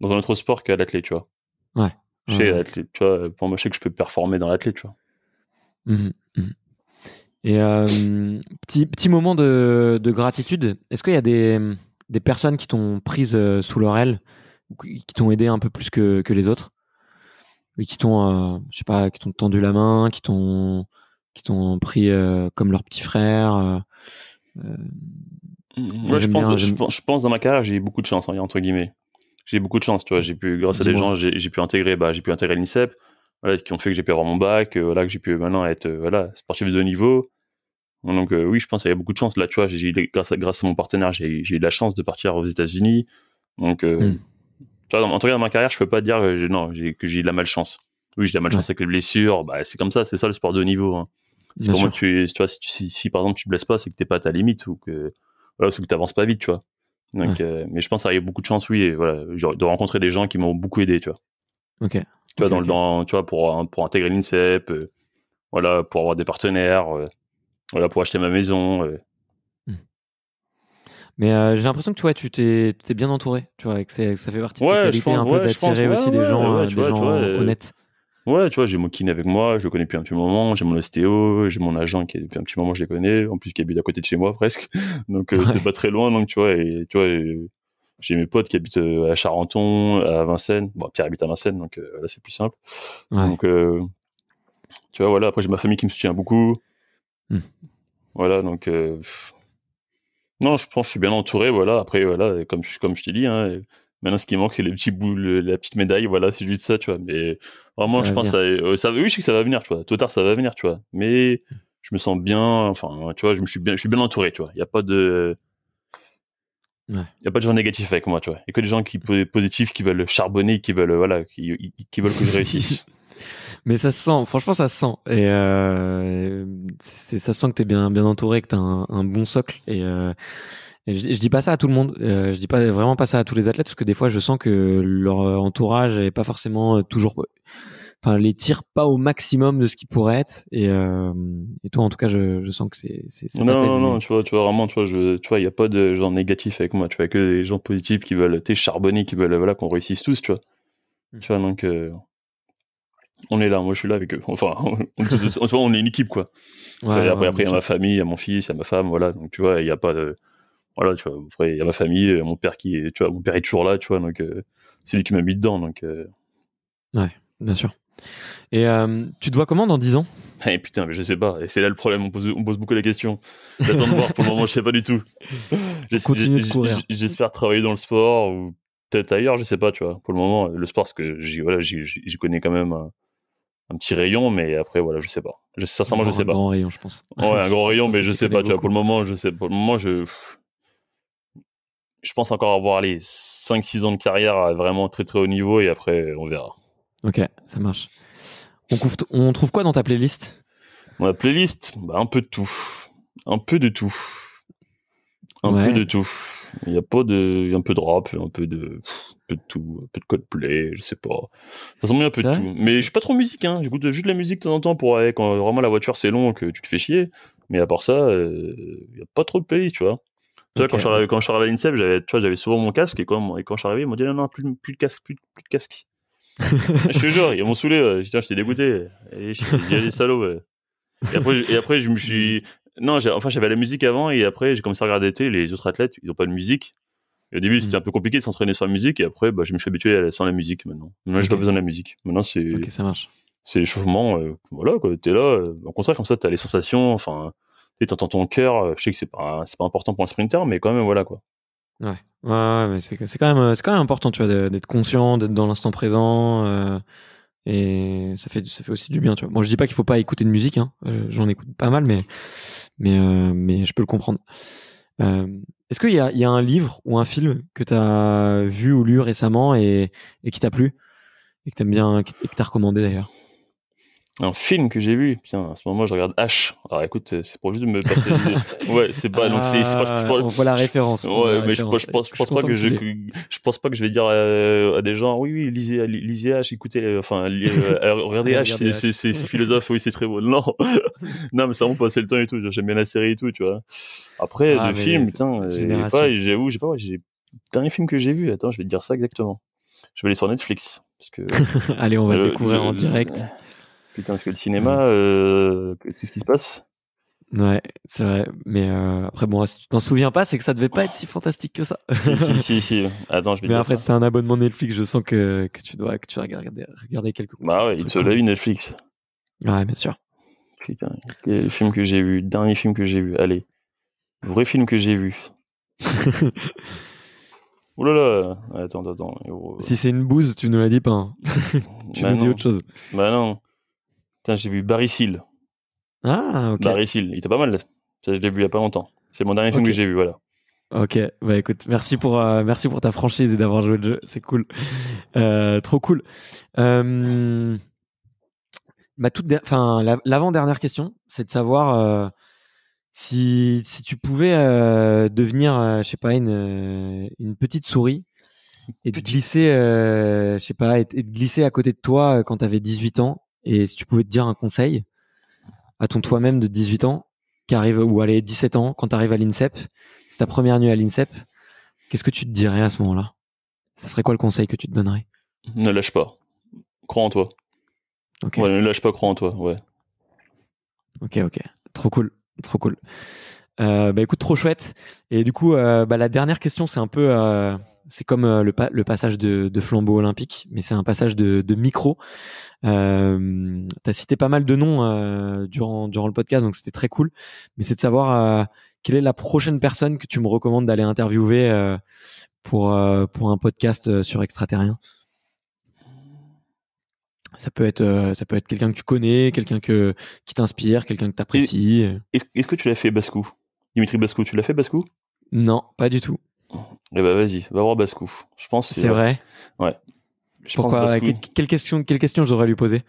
dans un autre sport qu'à l'athlète, tu vois. Ouais. Je sais, pour moi, je que je peux performer dans l'athlète, tu vois. Mmh mmh Et euh, petit, moment de, gratitude. Est-ce qu'il y a des, personnes qui t'ont prise euh, sous leur aile, qui t'ont aidé un peu plus que les autres qui t'ont, euh, sais pas, qui t'ont tendu la main, qui t'ont, qui t'ont pris euh, comme leur petit frère. Euh, mmh, je pense, je, pense dans ma carrière, j'ai eu beaucoup de chance hein, entre guillemets. J'ai eu beaucoup de chance, tu vois. J'ai pu, grâce à des gens, j'ai pu intégrer, bah, j'ai pu intégrer l'INSEP, qui ont fait que j'ai pu avoir mon bac, voilà, que j'ai pu maintenant être, voilà, sportif de haut niveau. Donc oui, je pense qu'il y a beaucoup de chance là, tu vois. J'ai grâce à grâce à mon partenaire, j'ai eu la chance de partir aux États-Unis. Donc mmh en tout cas, dans ma carrière, je peux pas dire que euh, non, que j'ai de la malchance. Oui, j'ai de la malchance avec les blessures. Bah, c'est comme ça, c'est ça le sport de haut niveau. si, par exemple tu te blesses pas, c'est que t'es pas à ta limite ou que voilà, n'avances que pas vite, tu vois. Donc, euh, mais je pense qu'il y a beaucoup de chance, oui, voilà, de rencontrer des gens qui m'ont beaucoup aidé, tu vois. Ok. Tu dans le dans, tu vois, pour euh, pour intégrer l'INSEP, voilà, pour avoir des partenaires, voilà, pour acheter ma maison, mais euh, j'ai l'impression que tu tu t'es, bien entouré, tu vois, que ça fait partie de qualité un peu d'attirer aussi des gens, honnêtes. Euh, ouais, tu vois, j'ai mon kiné avec moi, je le connais depuis un petit moment, j'ai mon ostéo, j'ai mon agent qui est depuis un petit moment, je les connais, en plus qui habite à côté de chez moi presque, donc euh, c'est pas très loin, donc tu vois, et tu vois, j'ai mes potes qui habitent à Charenton, à Vincennes, bon, Pierre habite à Vincennes, donc là c'est plus simple. Donc tu vois, voilà, après j'ai ma famille qui me soutient beaucoup. Hmm. Voilà, donc non, je pense que je suis bien entouré. Voilà. Après, voilà, comme je, comme je t'ai dit, hein, maintenant ce qui manque, c'est les petits la petite médaille. Voilà, c'est juste ça, tu vois. Mais vraiment, je pense, euh, je sais que ça va venir, tu vois. Tôt tard, ça va venir, tu vois. Mais je me sens bien. Enfin, tu vois, je me suis bien, je suis bien entouré, tu vois. Il n'y a pas de, il a pas de gens négatifs avec moi, tu vois. Il n'y a que des gens qui, positifs qui veulent charbonner, qui veulent, voilà, qui veulent que je réussisse. Mais ça se sent, franchement, ça se sent. Et euh, ça sent que tu es bien, bien entouré, que tu as un, bon socle. Et, euh, je, dis pas ça à tout le monde. Euh, je dis pas vraiment pas ça à tous les athlètes, parce que des fois, je sens que leur euh, entourage est pas forcément euh, toujours. Enfin, les tire pas au maximum de ce qu'ils pourraient être. Et, et, toi, en tout cas, je, je sens que c'est. Non, non, non, tu vois, tu vois vraiment, tu vois, je, tu vois, il y a pas de gens négatifs avec moi. Tu vois, que des gens positifs qui veulent, t'es charbonné, qui veulent, voilà, qu'on réussisse tous, tu vois. Mm. Tu vois, donc, on est là, moi je suis là avec eux. Enfin, on, on, est une équipe quoi. après, après il y a ma famille, il y a mon fils, il y a ma femme, voilà. Donc tu vois, il n'y a pas de. Voilà, tu vois, après, il y a ma famille, mon père qui est, tu vois, mon père est toujours là, tu vois, donc euh, c'est lui qui m'a mis dedans, donc. Euh. Ouais, bien sûr. Et euh, tu te vois comment dans 10 ans eh putain, mais je sais pas. Et c'est là le problème. On pose, on pose beaucoup la question. J'attends de voir. Pour le moment, je sais pas du tout. J'espère travailler dans le sport ou peut-être ailleurs. Je sais pas, tu vois. Pour le moment, le sport, parce que j'y voilà, connais quand même un petit rayon, mais après, voilà, je sais pas. Je, sincèrement, je sais pas. Un grand rayon, je pense. Ouais, un grand rayon, mais je sais pas. Tu vois, pour le moment, je sais. Pour le moment, je. Je pense encore avoir les 5-6 ans de carrière vraiment très très haut niveau et après, on verra. Ok, ça marche. On, trouve quoi dans ta playlist Dans la playlist, bah, un peu de tout. Un peu de tout. Un peu de tout. Il y a pas de. un peu de rap, un peu de de tout, un peu de Coldplay, je sais pas. Ça sent bien un peu de tout. Mais je suis pas trop musique, hein. J'écoute juste de la musique de temps en temps pour aller quand vraiment la voiture c'est long que tu te fais chier. Mais à part ça, il euh, y a pas trop de pays, tu vois. Tu vois, quand je suis quand arrivé à l'INSEP, j'avais, tu vois, j'avais souvent mon casque et quand, et quand je suis arrivé, ils m'ont dit non, non, plus, plus de casque, plus, de casque. je te jure, ils m'ont saoulé, j'étais dégoûté. Et j'ai les salauds, Et après, et après, je me suis, non, enfin, j'avais la musique avant et après, j'ai commencé à regarder, les autres athlètes, ils ont pas de musique au début, c'était hmm. un peu compliqué de s'entraîner sans musique, et après, bah, je me suis habitué à, sans la musique maintenant. Maintenant, je j'ai pas besoin de la musique. Maintenant, c'est. Ok, ça marche. C'est l'échauffement, euh, voilà, quoi. T'es là, euh, au contraire, comme ça, as les sensations, enfin, t'entends ton cœur. Euh, je sais que c'est pas, c'est pas important pour un sprinter, mais quand même, voilà, quoi. Ouais, ouais, mais c'est, quand même, c'est quand même important, tu vois, d'être conscient, d'être dans l'instant présent. et ça fait, ça fait aussi du bien, tu vois. je dis pas qu'il faut pas écouter de musique, hein, j'en écoute pas mal, mais, mais, mais je peux le comprendre. Euh, est-ce qu'il y, a, un livre ou un film que tu as vu ou lu récemment et, et qui t'a plu et que t'aimes bien, et que t'as recommandé d'ailleurs un film que j'ai vu. Tiens, à ce moment, je regarde H. Alors écoute, euh, c'est pour juste me passer. ouais, c'est pas. donc c'est. Pas, je, ah, on voit la référence. Ouais, mais je, pense, je pas que, je, pense pas que je vais dire euh, à, des gens. Oui, oui, lisez, lisez H. Écoutez, euh, enfin, regardez H. C'est philosophe. Oui, c'est très beau. Non, non, mais ça va passer le temps et tout. J'aime bien la série et tout, tu vois. Après, ah, le film, putain, j'ai pas. J'avoue, j'ai pas. J'ai dernier film que j'ai vu. Attends, je vais te dire ça exactement. Je vais aller sur Netflix parce que. Allez, on va le découvrir en direct. Putain, tu que le cinéma, euh, tout ce qui se passe. Ouais, c'est vrai. Mais euh, après, bon, si tu t'en souviens pas, c'est que ça devait pas être si fantastique que ça. si, si, si, Attends, je vais Mais après, c'est un abonnement Netflix. Je sens que, que tu dois que tu regarder, regarder quelques. Bah ouais, il te l'a eu Netflix. Ouais, bien sûr. Putain, les film que j'ai vu, dernier film que j'ai vu. Allez, vrai film que j'ai vu. Oh là Attends, attends. Si c'est une bouse, tu ne la dis pas. Hein. tu bah nous dis autre chose. Bah non j'ai vu Barry Seal. Ah, ok. Barry il était pas mal. Ça, je l'ai vu il y a pas longtemps. C'est mon dernier film que j'ai vu, voilà. Ok, bah écoute, merci pour, euh, merci pour ta franchise et d'avoir joué le jeu, c'est cool. Euh, trop cool. Euh, ma toute enfin, l'avant-dernière question, c'est de savoir si, tu pouvais devenir, je sais pas, une, petite souris et de glisser, sais pas, et, glisser à côté de toi quand t'avais avais 18 ans et si tu pouvais te dire un conseil à ton toi-même de 18 ans, qui arrive, ou allez, 17 ans, quand tu arrives à l'INSEP, c'est ta première nuit à l'INSEP, qu'est-ce que tu te dirais à ce moment-là Ça serait quoi le conseil que tu te donnerais Ne lâche pas. Crois en toi. ne lâche pas, crois en toi, ouais. Ok, ok. Trop cool, trop cool. Euh, bah, écoute, trop chouette. Et du coup, euh, bah, la dernière question, c'est un peu... Euh, c'est comme euh, le, passage de, flambeau olympique, mais c'est un passage de, micro. Euh, tu as cité pas mal de noms euh, durant, durant le podcast, donc c'était très cool. Mais c'est de savoir euh, quelle est la prochaine personne que tu me recommandes d'aller interviewer pour, pour un podcast sur extraterrien. Ça peut être, ça peut être quelqu'un que tu connais, quelqu'un que, qui t'inspire, quelqu'un que tu apprécies. Est-ce que tu l'as fait, Bascou Dimitri Bascou, tu l'as fait, Bascou Non, pas du tout et eh ben vas-y, va voir Bascou. Je pense. C'est vrai. Ouais. Je Pourquoi pense euh, que Quelle question, quelle question j'aurais à lui poser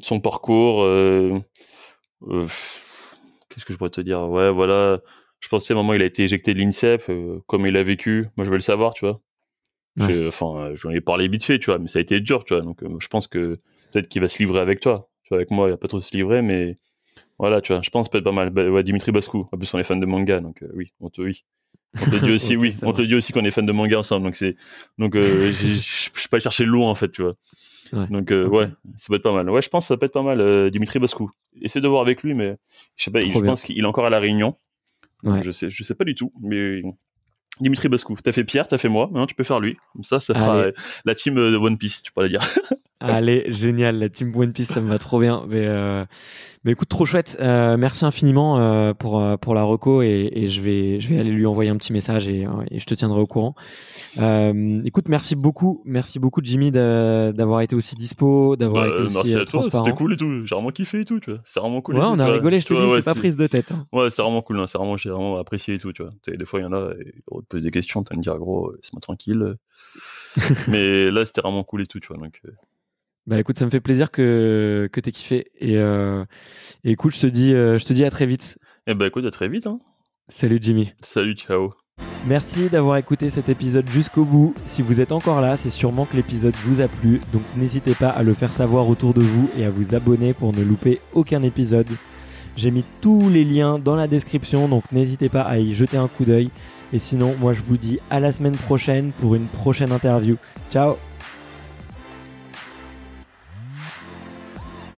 son parcours. Euh, euh, qu'est-ce que je pourrais te dire Ouais, voilà. Je pense qu'à un moment il a été éjecté de l'INSEP, comme il a vécu. Moi je veux le savoir, tu vois. Enfin, j'en ai parlé vite fait, tu vois, mais ça a été dur, tu vois. Donc je pense que peut-être qu'il va se livrer avec toi. Tu avec moi, il a pas trop se livrer, mais voilà, tu vois, je pense peut-être pas mal. Bah, ouais, Dimitri Bascou, en plus on est fan de manga, donc euh, oui, on te, oui. On dit aussi, oui, on aussi qu'on est fan de manga ensemble, donc c'est, donc euh, je vais pas chercher loin en fait, tu vois. Donc euh, ouais, ça peut être pas mal. Ouais, je pense que ça peut être pas mal, Dimitri Bascou. essaie de voir avec lui, mais je sais pas, je pense qu'il est encore à la Réunion. je sais, je sais pas du tout, mais Dimitri Bascou, t'as fait Pierre, t'as fait moi, maintenant tu peux faire lui. Comme ça, ça fera la team de One Piece, tu pourrais dire. Allez, ah, génial, la team One Piece, ça me va trop bien. Mais, euh, écoute, trop chouette. Euh, merci infiniment euh, pour, pour la reco et, je, vais, je vais aller lui envoyer un petit message et, je te tiendrai au courant. écoute, merci beaucoup, merci beaucoup Jimmy d'avoir été aussi dispo, d'avoir bah, été aussi Merci à toi, c'était cool et tout. J'ai vraiment kiffé et tout, tu C'est vraiment cool. on a rigolé, je te dis, c'est pas prise de tête. Hein. Ouais, c'est vraiment cool, hein. j'ai vraiment apprécié et tout, tu vois. Des fois, il y en a, te pose des questions, t'as me dire, gros, laisse-moi tranquille. mais là, c'était vraiment cool et tout, tu vois. Bah écoute, ça me fait plaisir que, que t'aies kiffé. Et, euh, écoute, je te dis, euh, je te dis à très vite. Eh bah écoute, à très vite. Hein. Salut Jimmy. Salut, ciao. Merci d'avoir écouté cet épisode jusqu'au bout. Si vous êtes encore là, c'est sûrement que l'épisode vous a plu, donc n'hésitez pas à le faire savoir autour de vous et à vous abonner pour ne louper aucun épisode. J'ai mis tous les liens dans la description, donc n'hésitez pas à y jeter un coup d'œil. Et sinon, moi je vous dis à la semaine prochaine pour une prochaine interview. Ciao